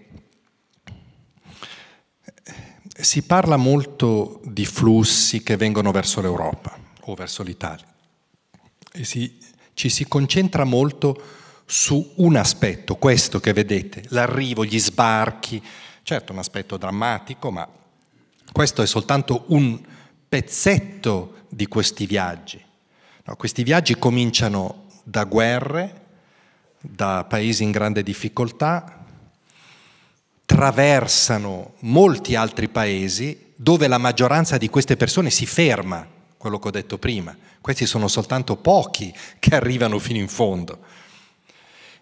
si parla molto di flussi che vengono verso l'Europa o verso l'Italia e si, ci si concentra molto su un aspetto, questo che vedete, l'arrivo, gli sbarchi, certo un aspetto drammatico, ma questo è soltanto un pezzetto di questi viaggi. No, questi viaggi cominciano da guerre, da paesi in grande difficoltà, traversano molti altri paesi dove la maggioranza di queste persone si ferma, quello che ho detto prima. Questi sono soltanto pochi che arrivano fino in fondo.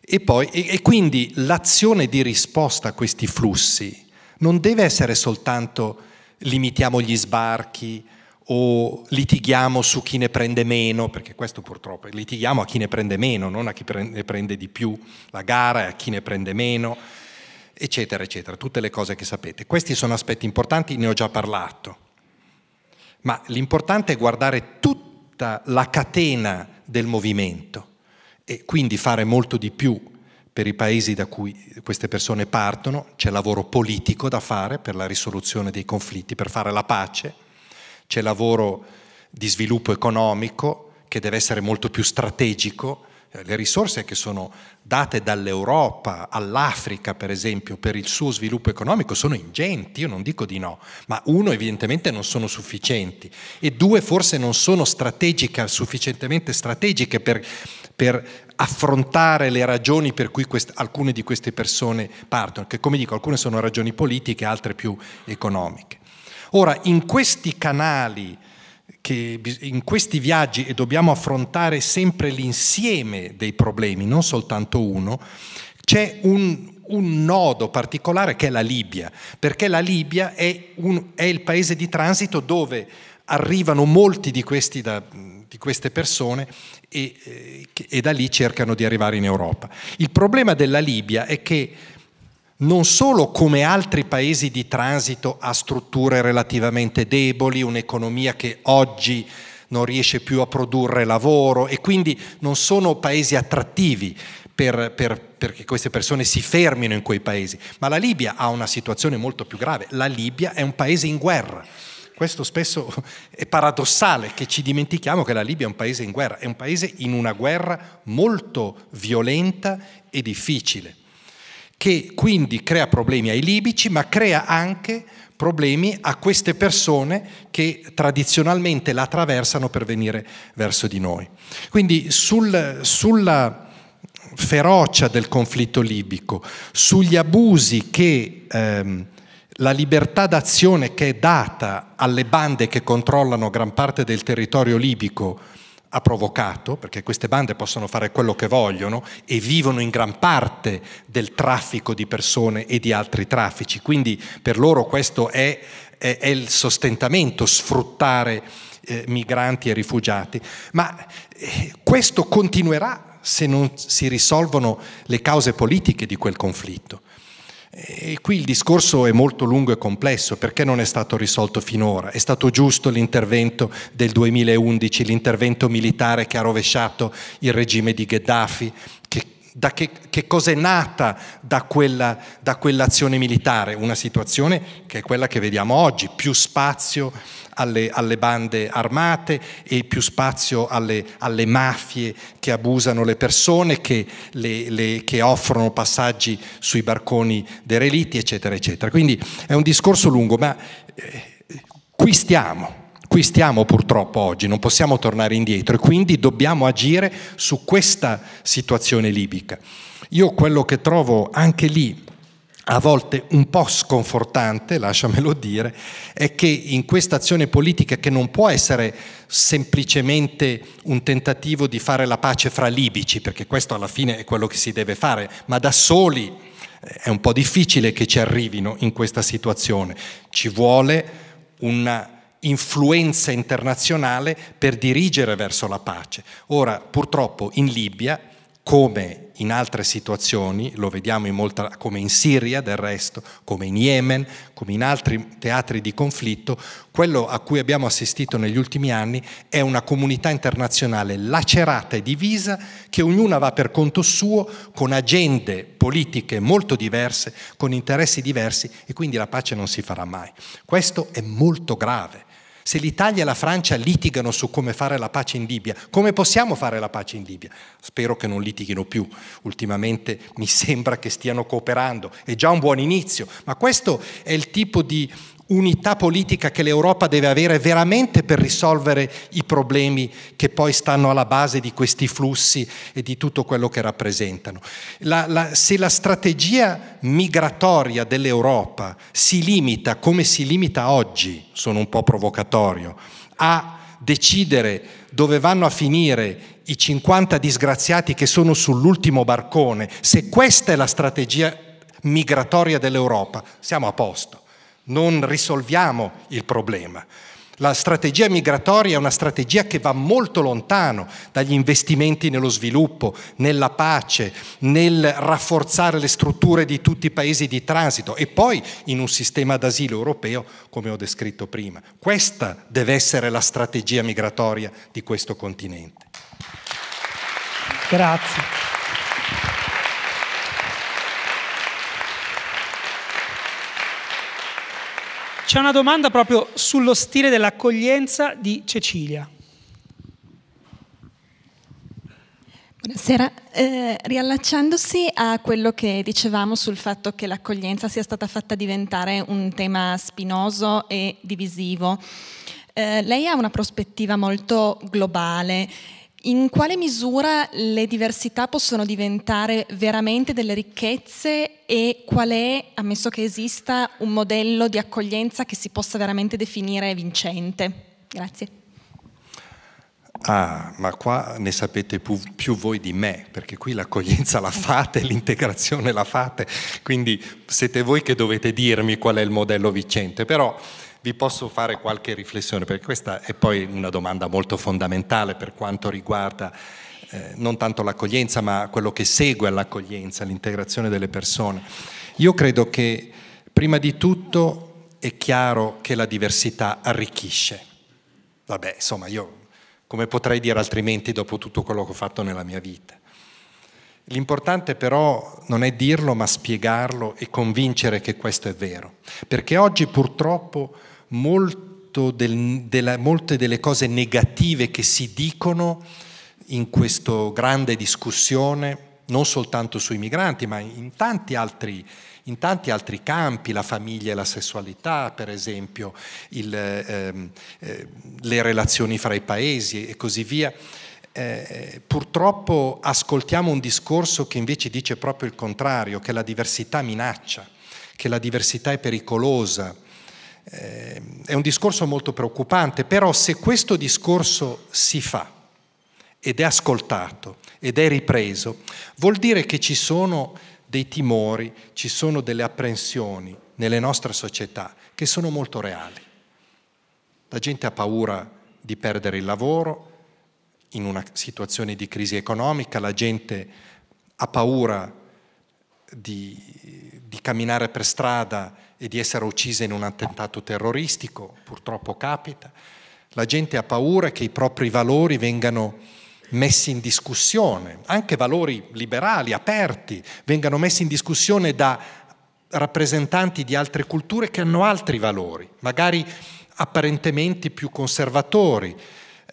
E, poi, e, e quindi l'azione di risposta a questi flussi non deve essere soltanto limitiamo gli sbarchi, o litighiamo su chi ne prende meno, perché questo purtroppo, litighiamo a chi ne prende meno, non a chi ne prende di più, la gara e a chi ne prende meno, eccetera, eccetera, tutte le cose che sapete. Questi sono aspetti importanti, ne ho già parlato, ma l'importante è guardare tutta la catena del movimento e quindi fare molto di più per i paesi da cui queste persone partono, c'è lavoro politico da fare per la risoluzione dei conflitti, per fare la pace c'è lavoro di sviluppo economico che deve essere molto più strategico, eh, le risorse che sono date dall'Europa all'Africa, per esempio, per il suo sviluppo economico sono ingenti, io non dico di no, ma uno evidentemente non sono sufficienti e due forse non sono strategica, sufficientemente strategiche per, per affrontare le ragioni per cui quest- alcune di queste persone partono, che come dico alcune sono ragioni politiche, altre più economiche. Ora, in questi canali, che in questi viaggi, e dobbiamo affrontare sempre l'insieme dei problemi, non soltanto uno, c'è un, un nodo particolare che è la Libia, perché la Libia è, un, è il paese di transito dove arrivano molti di, da, di queste persone e, eh, e da lì cercano di arrivare in Europa. Il problema della Libia è che non solo come altri paesi di transito ha strutture relativamente deboli, un'economia che oggi non riesce più a produrre lavoro e quindi non sono paesi attrattivi per, per, perché queste persone si fermino in quei paesi, ma la Libia ha una situazione molto più grave, la Libia è un paese in guerra. Questo spesso è paradossale che ci dimentichiamo che la Libia è un paese in guerra, è un paese in una guerra molto violenta e difficile che quindi crea problemi ai libici, ma crea anche problemi a queste persone che tradizionalmente la attraversano per venire verso di noi. Quindi sul, sulla ferocia del conflitto libico, sugli abusi che ehm, la libertà d'azione che è data alle bande che controllano gran parte del territorio libico ha provocato, perché queste bande possono fare quello che vogliono e vivono in gran parte del traffico di persone e di altri traffici, quindi per loro questo è, è, è il sostentamento, sfruttare eh, migranti e rifugiati. Ma eh, questo continuerà se non si risolvono le cause politiche di quel conflitto. E qui il discorso è molto lungo e complesso perché non è stato risolto finora. È stato giusto l'intervento del 2011, l'intervento militare che ha rovesciato il regime di Gheddafi. Che, da che, che cosa è nata da, quella, da quell'azione militare? Una situazione che è quella che vediamo oggi, più spazio alle, alle bande armate e più spazio alle, alle, mafie che abusano le persone, che, le, le, che offrono passaggi sui barconi dei eccetera, eccetera. Quindi è un discorso lungo, ma eh, qui stiamo. Qui stiamo purtroppo oggi, non possiamo tornare indietro e quindi dobbiamo agire su questa situazione libica. Io quello che trovo anche lì a volte un po' sconfortante, lasciamelo dire, è che in questa azione politica che non può essere semplicemente un tentativo di fare la pace fra libici, perché questo alla fine è quello che si deve fare, ma da soli eh, è un po' difficile che ci arrivino in questa situazione. Ci vuole una influenza internazionale per dirigere verso la pace. Ora, purtroppo in Libia, come in altre situazioni, lo vediamo in molta, come in Siria del resto, come in Yemen, come in altri teatri di conflitto, quello a cui abbiamo assistito negli ultimi anni è una comunità internazionale lacerata e divisa che ognuna va per conto suo con agende politiche molto diverse, con interessi diversi e quindi la pace non si farà mai. Questo è molto grave se l'Italia e la Francia litigano su come fare la pace in Libia, come possiamo fare la pace in Libia? Spero che non litighino più. Ultimamente mi sembra che stiano cooperando. È già un buon inizio, ma questo è il tipo di unità politica che l'Europa deve avere veramente per risolvere i problemi che poi stanno alla base di questi flussi e di tutto quello che rappresentano. La, la, se la strategia migratoria dell'Europa si limita, come si limita oggi, sono un po' provocatorio, a decidere dove vanno a finire i 50 disgraziati che sono sull'ultimo barcone, se questa è la strategia migratoria dell'Europa, siamo a posto non risolviamo il problema. La strategia migratoria è una strategia che va molto lontano dagli investimenti nello sviluppo, nella pace, nel rafforzare le strutture di tutti i paesi di transito e poi in un sistema d'asilo europeo come ho descritto prima. Questa deve essere la strategia migratoria di questo continente. Grazie. C'è una domanda proprio sullo stile dell'accoglienza di Cecilia. Buonasera, eh, riallacciandosi a quello che dicevamo sul fatto che l'accoglienza sia stata fatta diventare un tema spinoso e divisivo, eh, lei ha una prospettiva molto globale in quale misura le diversità possono diventare veramente delle ricchezze e qual è, ammesso che esista, un modello di accoglienza che si possa veramente definire vincente? Grazie. Ah, ma qua ne sapete più, più voi di me, perché qui l'accoglienza la fate, l'integrazione la fate, quindi siete voi che dovete dirmi qual è il modello vincente, però vi posso fare qualche riflessione, perché questa è poi una domanda molto fondamentale per quanto riguarda eh, non tanto l'accoglienza, ma quello che segue all'accoglienza, l'integrazione delle persone. Io credo che prima di tutto è chiaro che la diversità arricchisce. Vabbè, insomma, io come potrei dire altrimenti dopo tutto quello che ho fatto nella mia vita. L'importante però non è dirlo, ma spiegarlo e convincere che questo è vero, perché oggi purtroppo del, della, molte delle cose negative che si dicono in questa grande discussione, non soltanto sui migranti, ma in tanti altri in tanti altri campi, la famiglia e la sessualità, per esempio, il, ehm, eh, le relazioni fra i paesi e così via. Eh, purtroppo ascoltiamo un discorso che invece dice proprio il contrario, che la diversità minaccia, che la diversità è pericolosa, Ehm, è un discorso molto preoccupante, però se questo discorso si fa ed è ascoltato ed è ripreso, vuol dire che ci sono dei timori, ci sono delle apprensioni nelle nostre società che sono molto reali. La gente ha paura di perdere il lavoro in una situazione di crisi economica, la gente ha paura di, di camminare per strada e di essere uccisa in un attentato terroristico, purtroppo capita. La gente ha paura che i propri valori vengano messi in discussione, anche valori liberali, aperti, vengano messi in discussione da rappresentanti di altre culture che hanno altri valori, magari apparentemente più conservatori.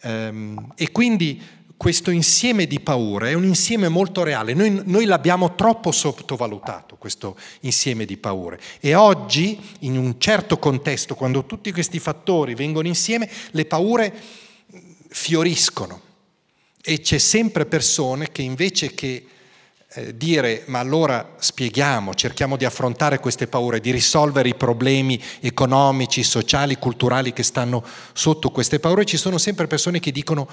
Ehm, e quindi questo insieme di paure è un insieme molto reale, noi, noi, l'abbiamo troppo sottovalutato questo insieme di paure e oggi in un certo contesto, quando tutti questi fattori vengono insieme, le paure mm, fioriscono e c'è sempre persone che invece che eh, dire ma allora spieghiamo, cerchiamo di affrontare queste paure, di risolvere i problemi economici, sociali, culturali che stanno sotto queste paure, ci sono sempre persone che dicono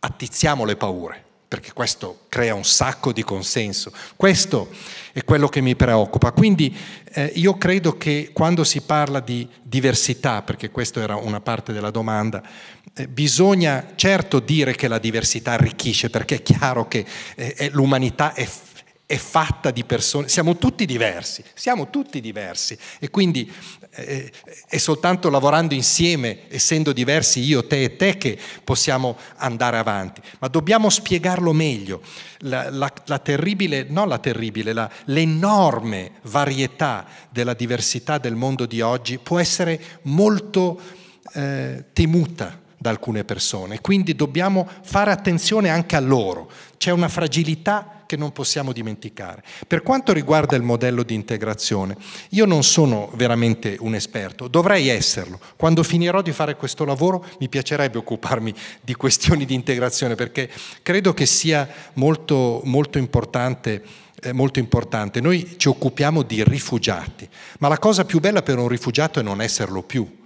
attizziamo le paure, perché questo crea un sacco di consenso. Questo è quello che mi preoccupa. Quindi eh, io credo che quando si parla di diversità, perché questa era una parte della domanda, eh, bisogna certo dire che la diversità arricchisce, perché è chiaro che eh, eh l'umanità è è fatta di persone, siamo tutti diversi, siamo tutti diversi e quindi eh, eh, è soltanto lavorando insieme, essendo diversi io, te e te, che possiamo andare avanti. Ma dobbiamo spiegarlo meglio, la, la, la terribile, non la terribile, la, l'enorme varietà della diversità del mondo di oggi può essere molto eh, temuta da alcune persone, quindi dobbiamo fare attenzione anche a loro. C'è una fragilità che non possiamo dimenticare. Per quanto riguarda il modello di integrazione, io non sono veramente un esperto, dovrei esserlo. Quando finirò di fare questo lavoro mi piacerebbe occuparmi di questioni di integrazione perché credo che sia molto, molto importante eh, molto importante. Noi ci occupiamo di rifugiati, ma la cosa più bella per un rifugiato è non esserlo più.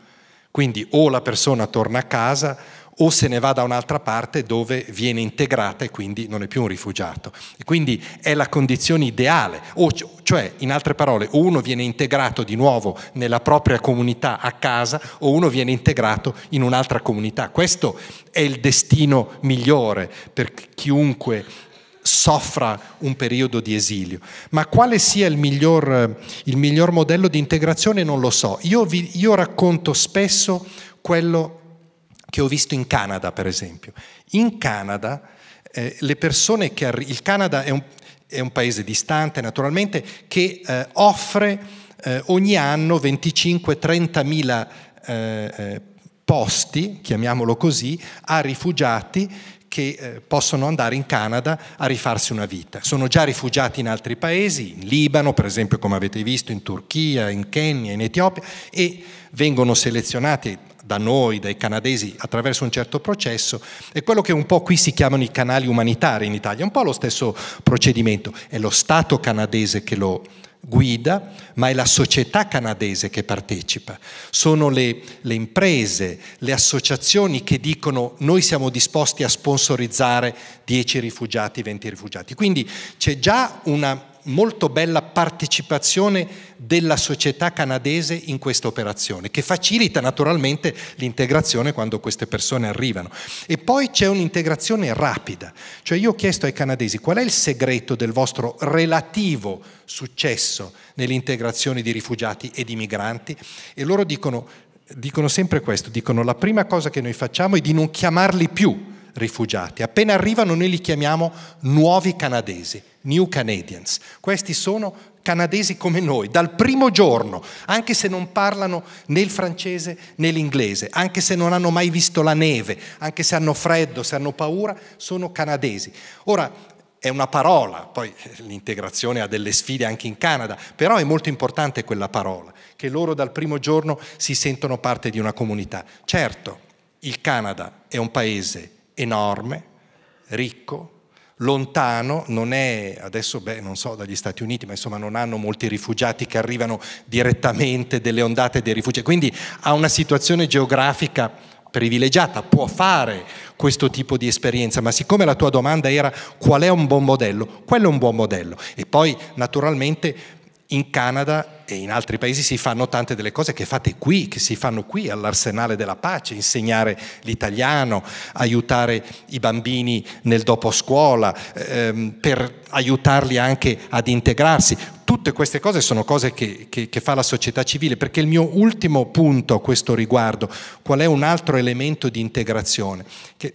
Quindi o la persona torna a casa o se ne va da un'altra parte dove viene integrata e quindi non è più un rifugiato. E quindi è la condizione ideale, o cioè in altre parole, uno viene integrato di nuovo nella propria comunità a casa o uno viene integrato in un'altra comunità. Questo è il destino migliore per chiunque soffra un periodo di esilio. Ma quale sia il miglior, il miglior modello di integrazione non lo so. Io, vi, io racconto spesso quello che che ho visto in Canada, per esempio. In Canada, eh, le persone che arri- il Canada è un, è un, paese distante, naturalmente, che eh, offre eh, ogni anno 25-30 mila eh, eh, posti, chiamiamolo così, a rifugiati che eh, possono andare in Canada a rifarsi una vita. Sono già rifugiati in altri paesi, in Libano per esempio come avete visto, in Turchia, in Kenya, in Etiopia e vengono selezionati da noi, dai canadesi, attraverso un certo processo, è quello che un po' qui si chiamano i canali umanitari in Italia, un po' lo stesso procedimento, è lo Stato canadese che lo guida, ma è la società canadese che partecipa. Sono le, le, imprese, le associazioni che dicono noi siamo disposti a sponsorizzare 10 rifugiati, 20 rifugiati. Quindi c'è già una molto bella partecipazione della società canadese in questa operazione, che facilita naturalmente l'integrazione quando queste persone arrivano. E poi c'è un'integrazione rapida, cioè io ho chiesto ai canadesi qual è il segreto del vostro relativo successo nell'integrazione di rifugiati e di migranti e loro dicono, dicono sempre questo, dicono la prima cosa che noi facciamo è di non chiamarli più rifugiati, appena arrivano noi li chiamiamo nuovi canadesi New Canadians. Questi sono canadesi come noi, dal primo giorno, anche se non parlano né il francese né l'inglese, anche se non hanno mai visto la neve, anche se hanno freddo, se hanno paura, sono canadesi. Ora, è una parola, poi eh, l'integrazione ha delle sfide anche in Canada, però è molto importante quella parola, che loro dal primo giorno si sentono parte di una comunità. Certo, il Canada è un paese enorme, ricco, lontano, non è adesso, beh, non so, dagli Stati Uniti, ma insomma non hanno molti rifugiati che arrivano direttamente delle ondate dei rifugiati, quindi ha una situazione geografica privilegiata, può fare questo tipo di esperienza, ma siccome la tua domanda era qual è un buon modello, quello è un buon modello e poi naturalmente in Canada e in altri paesi si fanno tante delle cose che fate qui, che si fanno qui all'arsenale della pace, insegnare l'italiano, aiutare i bambini nel dopo scuola, ehm, per aiutarli anche ad integrarsi tutte queste cose sono cose che, che, che, fa la società civile, perché il mio ultimo punto a questo riguardo, qual è un altro elemento di integrazione? Che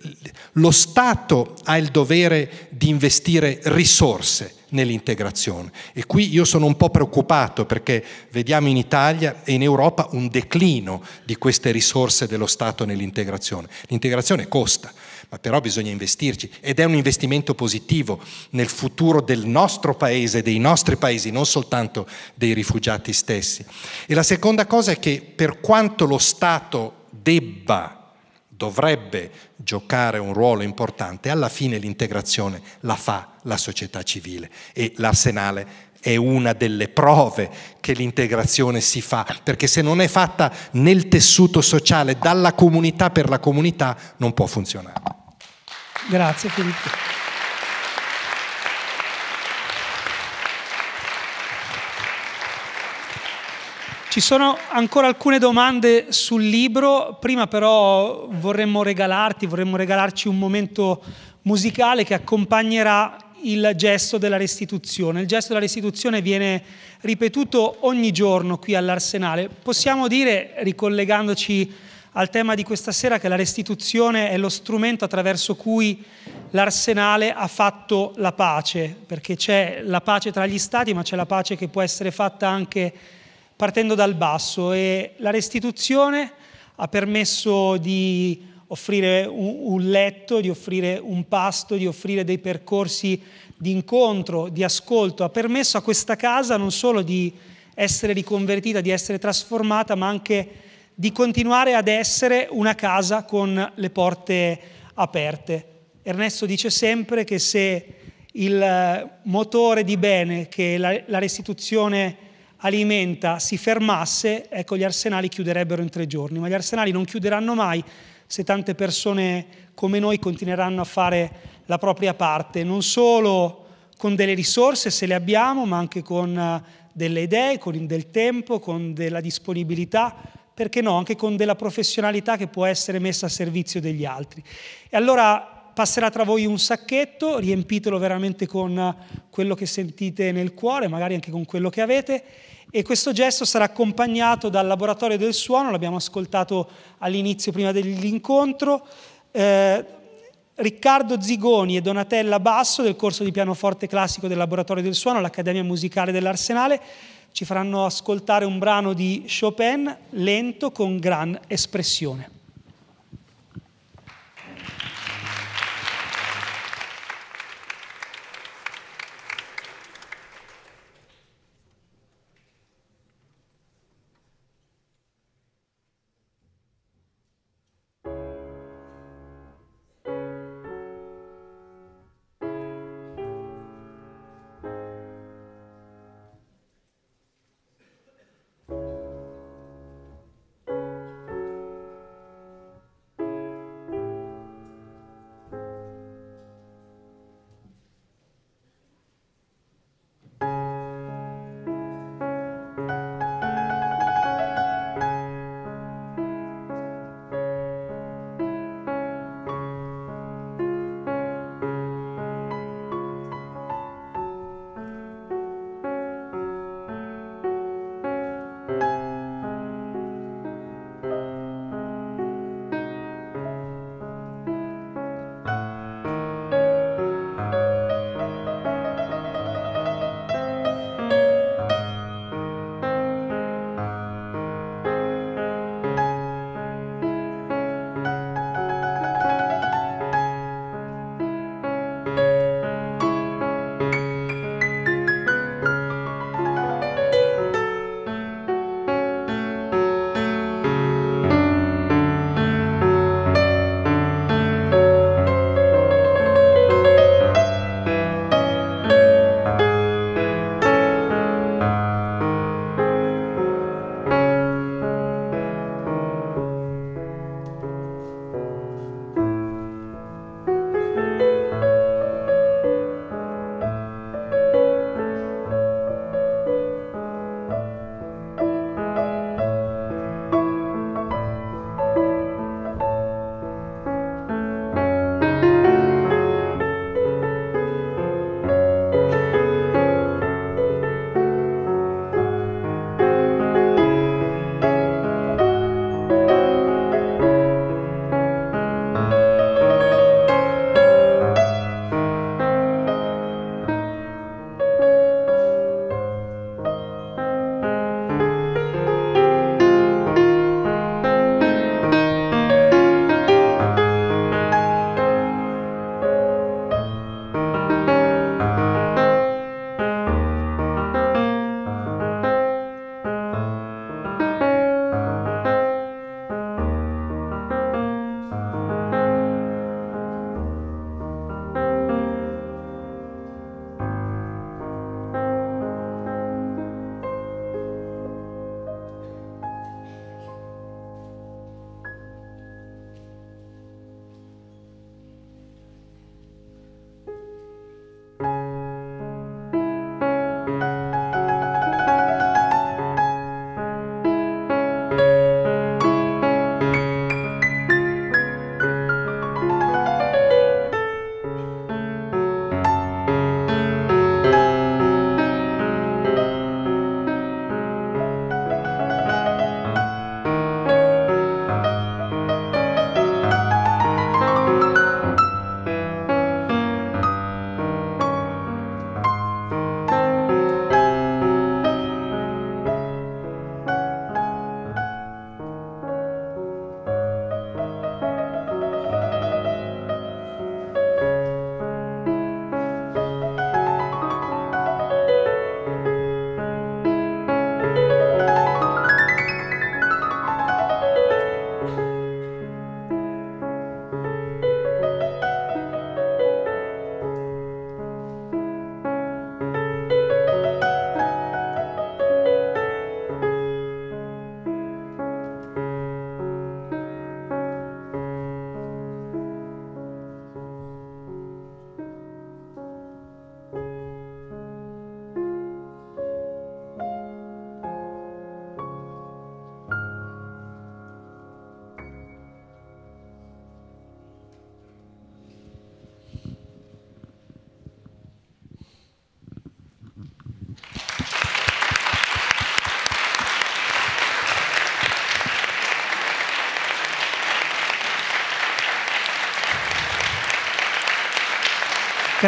lo Stato ha il dovere di investire risorse nell'integrazione e qui io sono un po' preoccupato perché vediamo in Italia e in Europa un declino di queste risorse dello Stato nell'integrazione. L'integrazione costa, ma però bisogna investirci ed è un investimento positivo nel futuro del nostro paese, dei nostri paesi, non soltanto dei rifugiati stessi. E la seconda cosa è che per quanto lo Stato debba, dovrebbe giocare un ruolo importante, alla fine l'integrazione la fa la società civile e l'arsenale è una delle prove che l'integrazione si fa, perché se non è fatta nel tessuto sociale, dalla comunità per la comunità, non può funzionare. Grazie Filippo. Ci sono ancora alcune domande sul libro, prima però vorremmo regalarti, vorremmo regalarci un momento musicale che accompagnerà il gesto della restituzione. Il gesto della restituzione viene ripetuto ogni giorno qui all'Arsenale. Possiamo dire, ricollegandoci al tema di questa sera, che la restituzione è lo strumento attraverso cui l'Arsenale ha fatto la pace, perché c'è la pace tra gli stati, ma c'è la pace che può essere fatta anche partendo dal basso e la restituzione ha permesso di offrire un, un letto, di offrire un pasto, di offrire dei percorsi di incontro, di ascolto. Ha permesso a questa casa non solo di essere riconvertita, di essere trasformata, ma anche di continuare ad essere una casa con le porte aperte. Ernesto dice sempre che se il motore di bene che la, la restituzione alimenta si fermasse, ecco gli arsenali chiuderebbero in tre giorni, ma gli arsenali non chiuderanno mai se tante persone come noi continueranno a fare la propria parte, non solo con delle risorse se le abbiamo, ma anche con eh, delle idee, con del tempo, con della disponibilità, perché no, anche con della professionalità che può essere messa a servizio degli altri. E allora passerà tra voi un sacchetto, riempitelo veramente con quello che sentite nel cuore, magari anche con quello che avete e questo gesto sarà accompagnato dal laboratorio del suono, l'abbiamo ascoltato all'inizio prima dell'incontro, eh, Riccardo Zigoni e Donatella Basso del corso di pianoforte classico del laboratorio del suono all'Accademia Musicale dell'Arsenale ci faranno ascoltare un brano di Chopin lento con gran espressione.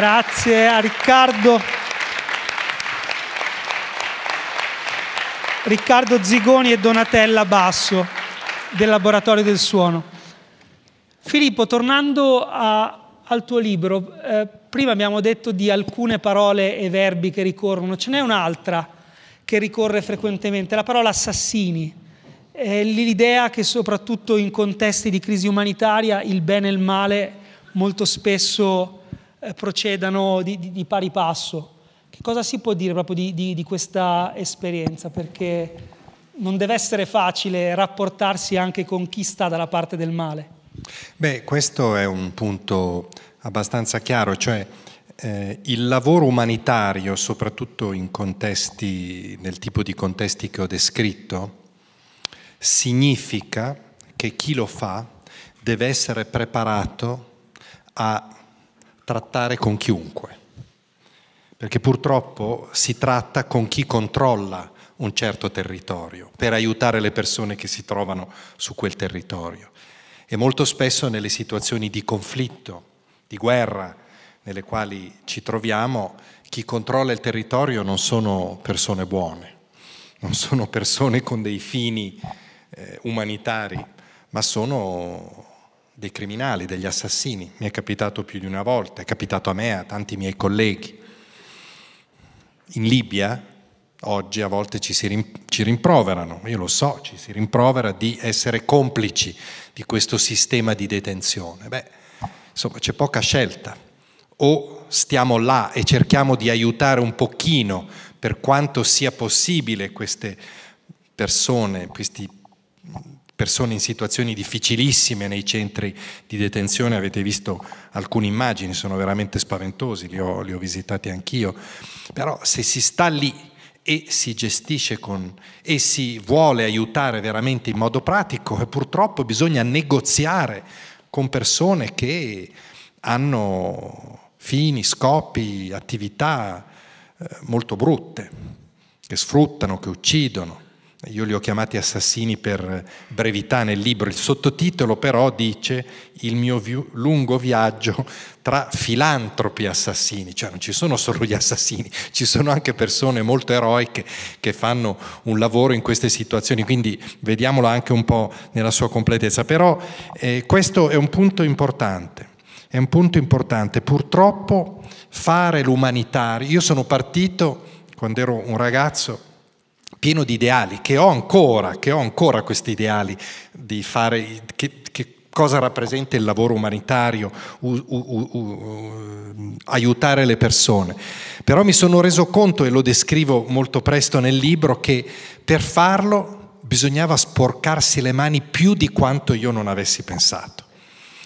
Grazie a Riccardo. Riccardo Zigoni e Donatella Basso del Laboratorio del Suono. Filippo, tornando a, al tuo libro, eh, prima abbiamo detto di alcune parole e verbi che ricorrono, ce n'è un'altra che ricorre frequentemente, la parola assassini. Eh, l'idea che soprattutto in contesti di crisi umanitaria il bene e il male molto spesso eh, procedano di, di, di, pari passo. Che cosa si può dire proprio di, di questa esperienza? Perché non deve essere facile rapportarsi anche con chi sta dalla parte del male. Beh, questo è un punto abbastanza chiaro, cioè eh, il lavoro umanitario, soprattutto contesti, nel tipo di contesti che ho descritto, significa che chi lo fa deve essere preparato a trattare con chiunque, perché purtroppo si tratta con chi controlla un certo territorio, per aiutare le persone che si trovano su quel territorio. E molto spesso nelle situazioni di conflitto, di guerra, nelle quali ci troviamo, chi controlla il territorio non sono persone buone, non sono persone con dei fini eh, umanitari, ma sono dei criminali, degli assassini. Mi è capitato più di una volta, è capitato a me, a tanti miei colleghi. In Libia oggi a volte ci, si, ci rimproverano, io lo so, ci si rimprovera di essere complici di questo sistema di detenzione. Beh, insomma, c'è poca scelta. O stiamo là e cerchiamo di aiutare un pochino, per quanto sia possibile, queste persone, questi persone in situazioni difficilissime nei centri di detenzione, avete visto alcune immagini, sono veramente spaventosi, li ho, li ho visitati anch'io, però se si sta lì e si gestisce con, e si vuole aiutare veramente in modo pratico eh, purtroppo bisogna negoziare con persone che hanno fini, scopi, attività eh, molto brutte, che sfruttano, che uccidono. Io li ho chiamati assassini per brevità nel libro, il sottotitolo però dice il mio vi- lungo viaggio tra filantropi assassini, cioè non ci sono solo gli assassini, ci sono anche persone molto eroiche che fanno un lavoro in queste situazioni, quindi vediamolo anche un po' nella sua completezza. Però eh, questo è un punto importante, è un punto importante. Purtroppo fare l'umanitario, io sono partito quando ero un ragazzo pieno di ideali, che ho ancora, che ho ancora questi ideali di fare, che, che cosa rappresenta il lavoro umanitario, u, u, u, aiutare le persone. Però mi sono reso conto, e lo descrivo molto presto nel libro, che per farlo bisognava sporcarsi le mani più di quanto io non avessi pensato.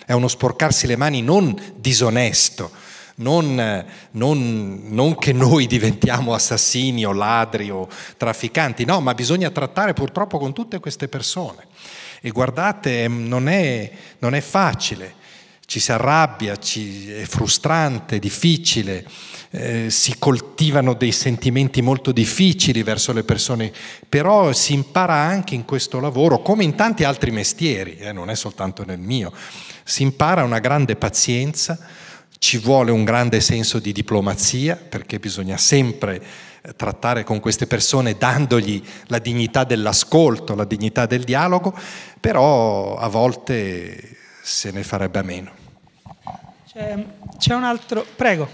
È uno sporcarsi le mani non disonesto, non, non, non che noi diventiamo assassini o ladri o trafficanti, no, ma bisogna trattare purtroppo con tutte queste persone. E guardate, non è, non è facile ci si arrabbia, ci, è frustrante, difficile, eh, si coltivano dei sentimenti molto difficili verso le persone, però si impara anche in questo lavoro, come in tanti altri mestieri, eh, non è soltanto nel mio, si impara una grande pazienza, ci vuole un grande senso di diplomazia perché bisogna sempre eh, trattare con queste persone dandogli la dignità dell'ascolto, la dignità del dialogo, però a volte se ne farebbe a meno. C'è, un altro, prego.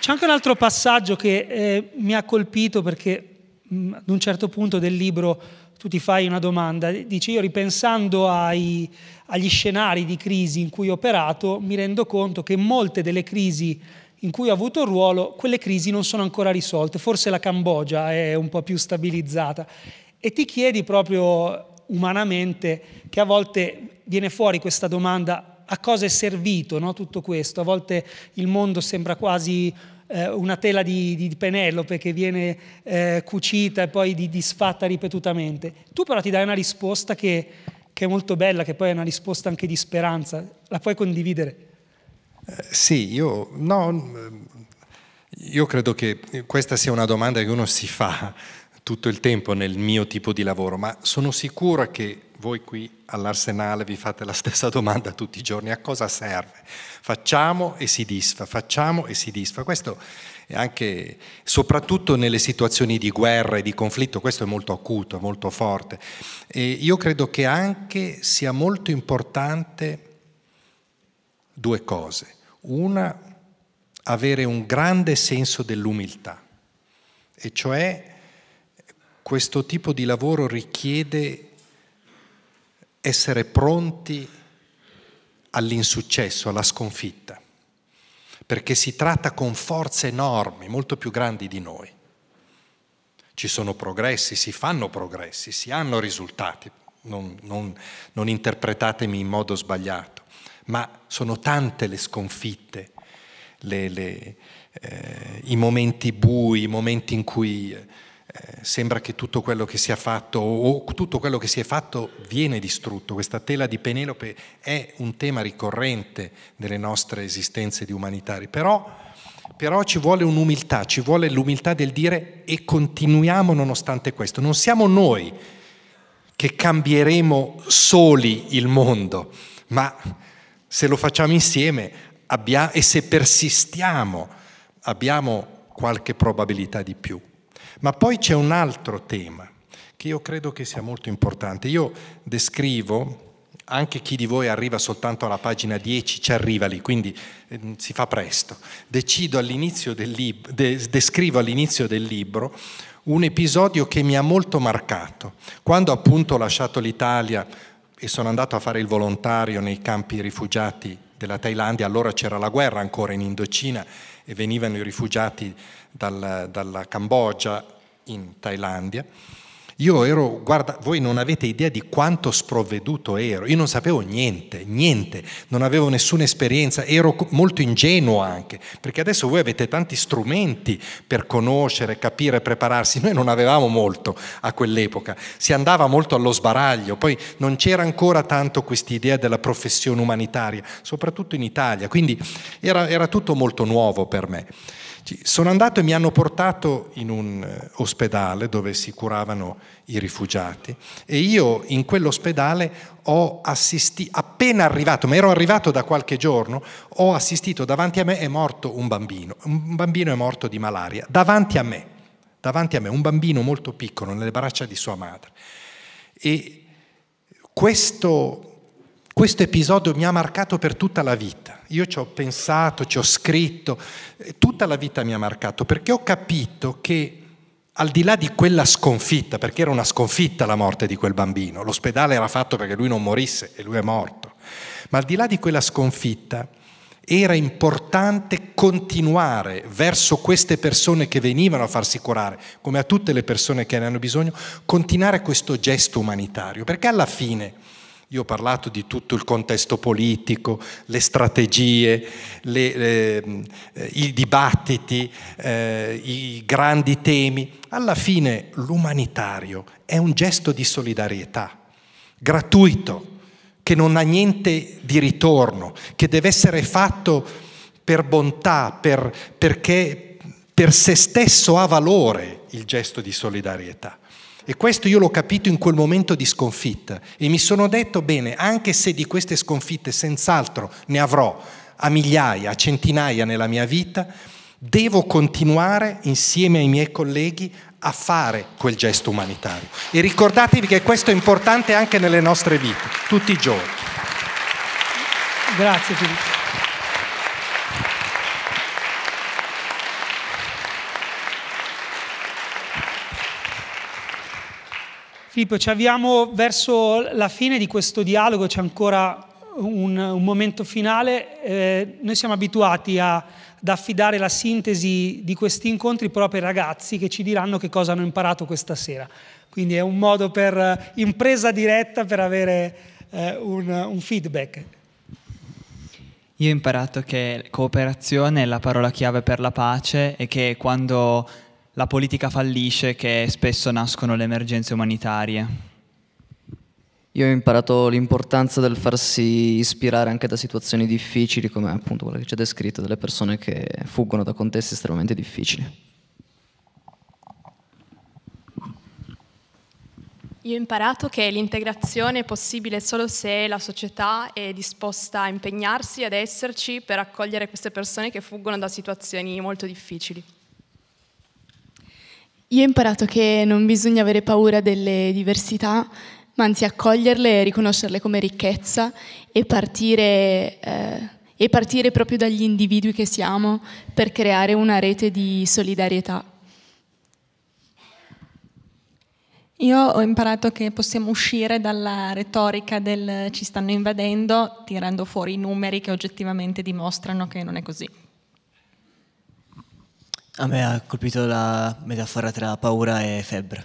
C'è anche un altro passaggio che eh, mi ha colpito perché mh, mm, ad un certo punto del libro tu ti fai una domanda, dici io ripensando ai, agli scenari di crisi in cui ho operato mi rendo conto che molte delle crisi in cui ho avuto un ruolo, quelle crisi non sono ancora risolte, forse la Cambogia è un po' più stabilizzata e ti chiedi proprio umanamente che a volte viene fuori questa domanda a cosa è servito no, tutto questo, a volte il mondo sembra quasi eh, una tela di, di, Penelope che viene eh, cucita e poi disfatta ripetutamente. Tu però ti dai una risposta che, che, è molto bella, che poi è una risposta anche di speranza, la puoi condividere? Eh, sì, io no, mm, io credo che questa sia una domanda che uno si fa tutto il tempo nel mio tipo di lavoro, ma sono sicura che voi qui all'Arsenale vi fate la stessa domanda tutti i giorni, a cosa serve? Facciamo e si disfa, facciamo e si disfa. Questo è anche, soprattutto nelle situazioni di guerra e di conflitto, questo è molto acuto, molto forte. E io credo che anche sia molto importante due cose. Una, avere un grande senso dell'umiltà, e cioè questo tipo di lavoro richiede essere pronti all'insuccesso, alla sconfitta, perché si tratta con forze enormi, molto più grandi di noi. Ci sono progressi, si fanno progressi, si hanno risultati, non, non, non interpretatemi in modo sbagliato, ma sono tante le sconfitte, le, le, eh, i momenti bui, i momenti in cui eh, sembra che tutto quello che sia fatto o tutto quello che si è fatto viene distrutto. Questa tela di Penelope è un tema ricorrente delle nostre esistenze di umanitari, però, però ci vuole un'umiltà, ci vuole l'umiltà del dire e continuiamo nonostante questo. Non siamo noi che cambieremo soli il mondo, ma se lo facciamo insieme abbiamo, e se persistiamo abbiamo qualche probabilità di più. Ma poi c'è un altro tema che io credo che sia molto importante. Io descrivo, anche chi di voi arriva soltanto alla pagina 10 ci arriva lì, quindi eh, si fa presto. All'inizio lib- de- descrivo all'inizio del libro un episodio che mi ha molto marcato. Quando appunto ho lasciato l'Italia e sono andato a fare il volontario nei campi rifugiati della Thailandia, allora c'era la guerra ancora in Indocina e venivano i rifugiati dal, dalla Cambogia in Thailandia. Io ero, guarda, voi non avete idea di quanto sprovveduto ero, io non sapevo niente, niente, non avevo nessuna esperienza, ero molto ingenuo anche, perché adesso voi avete tanti strumenti per conoscere, capire, prepararsi, noi non avevamo molto a quell'epoca, si andava molto allo sbaraglio, poi non c'era ancora tanto questa idea della professione umanitaria, soprattutto in Italia, quindi era, era tutto molto nuovo per me. Sono andato e mi hanno portato in un eh, ospedale dove si curavano i rifugiati e io in quell'ospedale ho assistito, appena arrivato, ma ero arrivato da qualche giorno, ho assistito davanti a me è morto un bambino, un bambino è morto di malaria, davanti a me, davanti a me, un bambino molto piccolo nelle braccia di sua madre. E questo questo episodio mi ha marcato per tutta la vita. Io ci ho pensato, ci ho scritto, eh, tutta la vita mi ha marcato perché ho capito che al di là di quella sconfitta, perché era una sconfitta la morte di quel bambino, l'ospedale era fatto perché lui non morisse e lui è morto, ma al di là di quella sconfitta era importante continuare verso queste persone che venivano a farsi curare, come a tutte le persone che ne hanno bisogno, continuare questo gesto umanitario, perché alla fine io ho parlato di tutto il contesto politico, le strategie, le, ehm, eh, i dibattiti, eh, i grandi temi. Alla fine l'umanitario è un gesto di solidarietà, gratuito, che non ha niente di ritorno, che deve essere fatto per bontà, per, perché per se stesso ha valore il gesto di solidarietà. E questo io l'ho capito in quel momento di sconfitta e mi sono detto, bene, anche se di queste sconfitte senz'altro ne avrò a migliaia, a centinaia nella mia vita, devo continuare insieme ai miei colleghi a fare quel gesto umanitario. E ricordatevi che questo è importante anche nelle nostre vite, tutti i giorni. Grazie Filippo. Filippo, ci avviamo verso la fine di questo dialogo, c'è ancora un, un, momento finale. Eh, noi siamo abituati a, ad affidare la sintesi di questi incontri proprio ai ragazzi che ci diranno che cosa hanno imparato questa sera. Quindi è un modo per eh, impresa diretta per avere eh, un, un feedback. Io ho imparato che cooperazione è la parola chiave per la pace e che quando la politica fallisce che spesso nascono le emergenze umanitarie? Io ho imparato l'importanza del farsi ispirare anche da situazioni difficili, come appunto quella che ci ha descritto, delle persone che fuggono da contesti estremamente difficili. Io ho imparato che l'integrazione è possibile solo se la società è disposta a impegnarsi ad esserci per accogliere queste persone che fuggono da situazioni molto difficili. Io ho imparato che non bisogna avere paura delle diversità, ma anzi accoglierle e riconoscerle come ricchezza e partire, eh, e partire proprio dagli individui che siamo per creare una rete di solidarietà. Io ho imparato che possiamo uscire dalla retorica del ci stanno invadendo tirando fuori i numeri che oggettivamente dimostrano che non è così. A me ha colpito la metafora tra paura e febbre.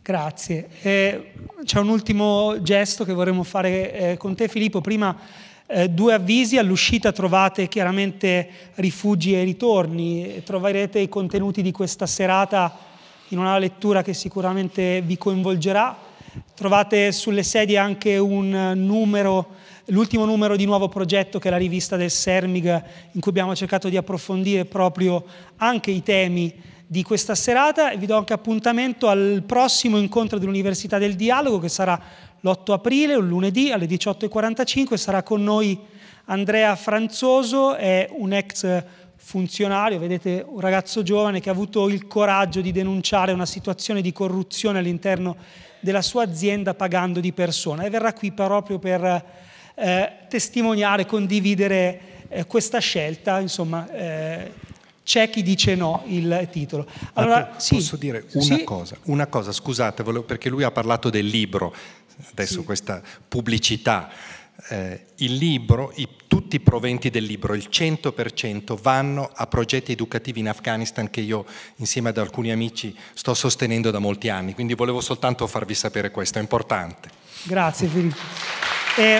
Grazie. Eh, c'è un ultimo gesto che vorremmo fare eh, con te Filippo. Prima eh, due avvisi, all'uscita trovate chiaramente rifugi e ritorni, troverete i contenuti di questa serata in una lettura che sicuramente vi coinvolgerà. Trovate sulle sedie anche un numero l'ultimo numero di Nuovo Progetto, che è la rivista del Sermig, in cui abbiamo cercato di approfondire proprio anche i temi di questa serata e vi do anche appuntamento al prossimo incontro dell'Università del Dialogo che sarà l'8 aprile, un lunedì alle 18.45, sarà con noi Andrea Franzoso, è un ex funzionario, vedete un ragazzo giovane che ha avuto il coraggio di denunciare una situazione di corruzione all'interno della sua azienda pagando di persona e verrà qui proprio per eh, testimoniare, condividere eh, questa scelta, insomma, eh, c'è chi dice no il titolo. Allora, posso dire una sì. cosa, una cosa, scusate, volevo, perché lui ha parlato del libro, adesso sì. questa pubblicità. Eh, il libro, i, tutti i proventi del libro, il 100% vanno a progetti educativi in Afghanistan che io insieme ad alcuni amici sto sostenendo da molti anni, quindi volevo soltanto farvi sapere questo, è importante. Grazie Filippo. Eh...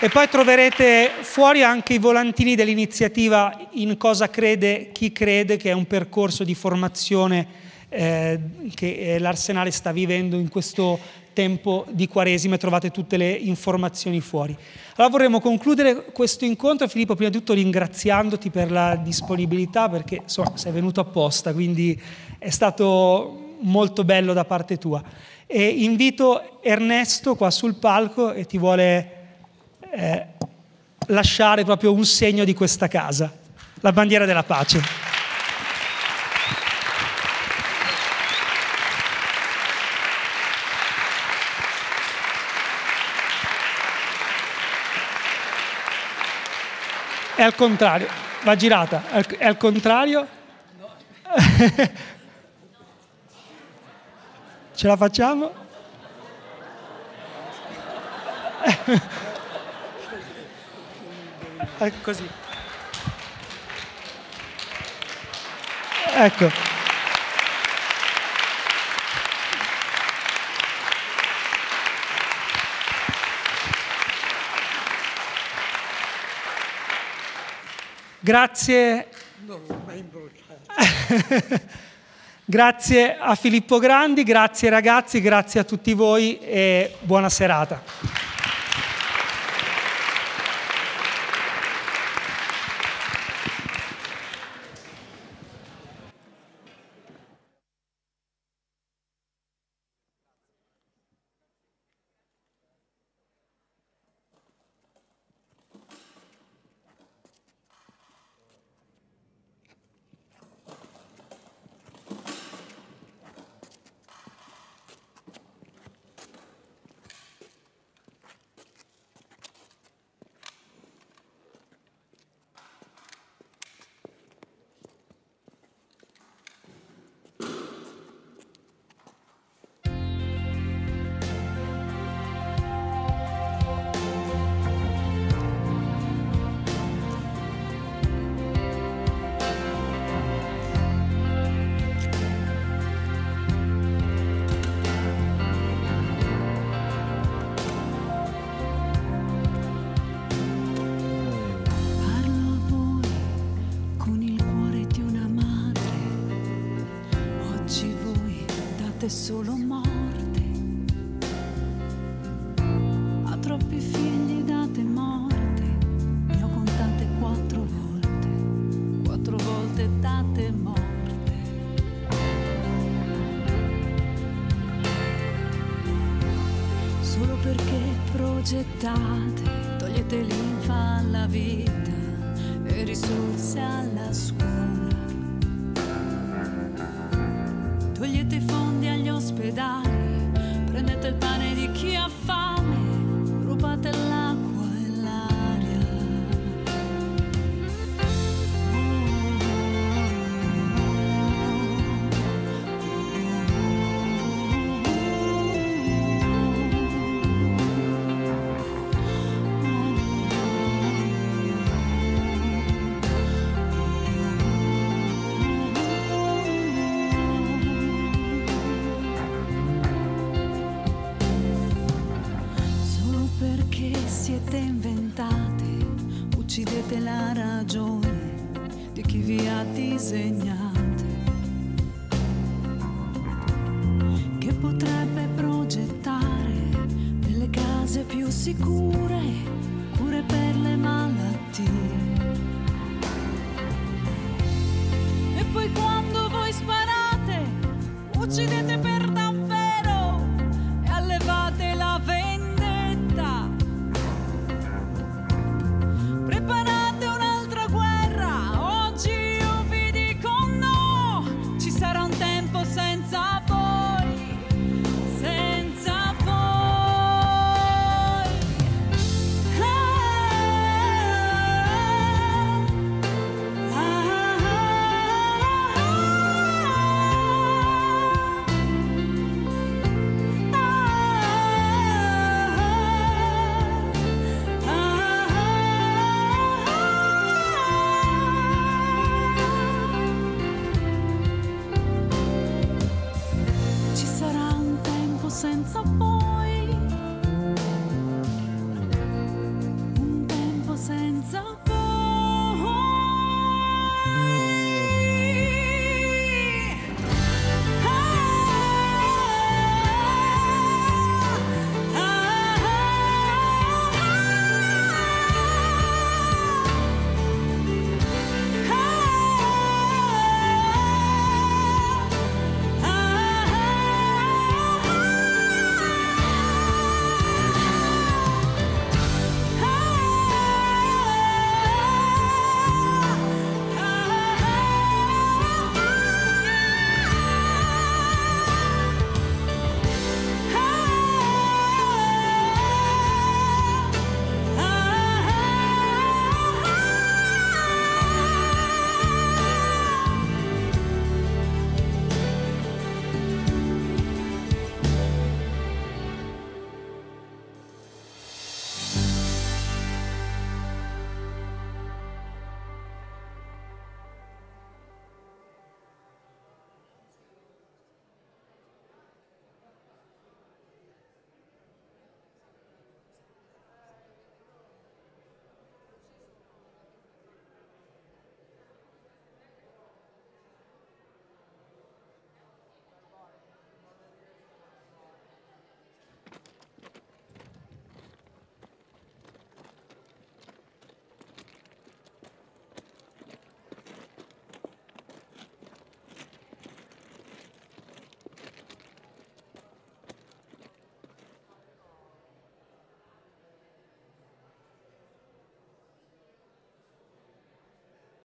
E poi troverete fuori anche i volantini dell'iniziativa In cosa crede chi crede, che è un percorso di formazione eh, che eh, l'Arsenale sta vivendo in questo tempo di Quaresima e trovate tutte le informazioni fuori. Allora vorremmo concludere questo incontro, Filippo, prima di tutto ringraziandoti per la disponibilità perché insomma, sei venuto apposta, quindi è stato molto bello da parte tua. E invito Ernesto qua sul palco e ti vuole eh, lasciare proprio un segno di questa casa, la bandiera della pace. È al contrario, va girata, è al contrario. Ce la facciamo? Eh, così. Ecco. Grazie. No, grazie a Filippo Grandi, grazie ragazzi, grazie a tutti voi e buona serata. disegnate che potrebbe progettare delle case più sicure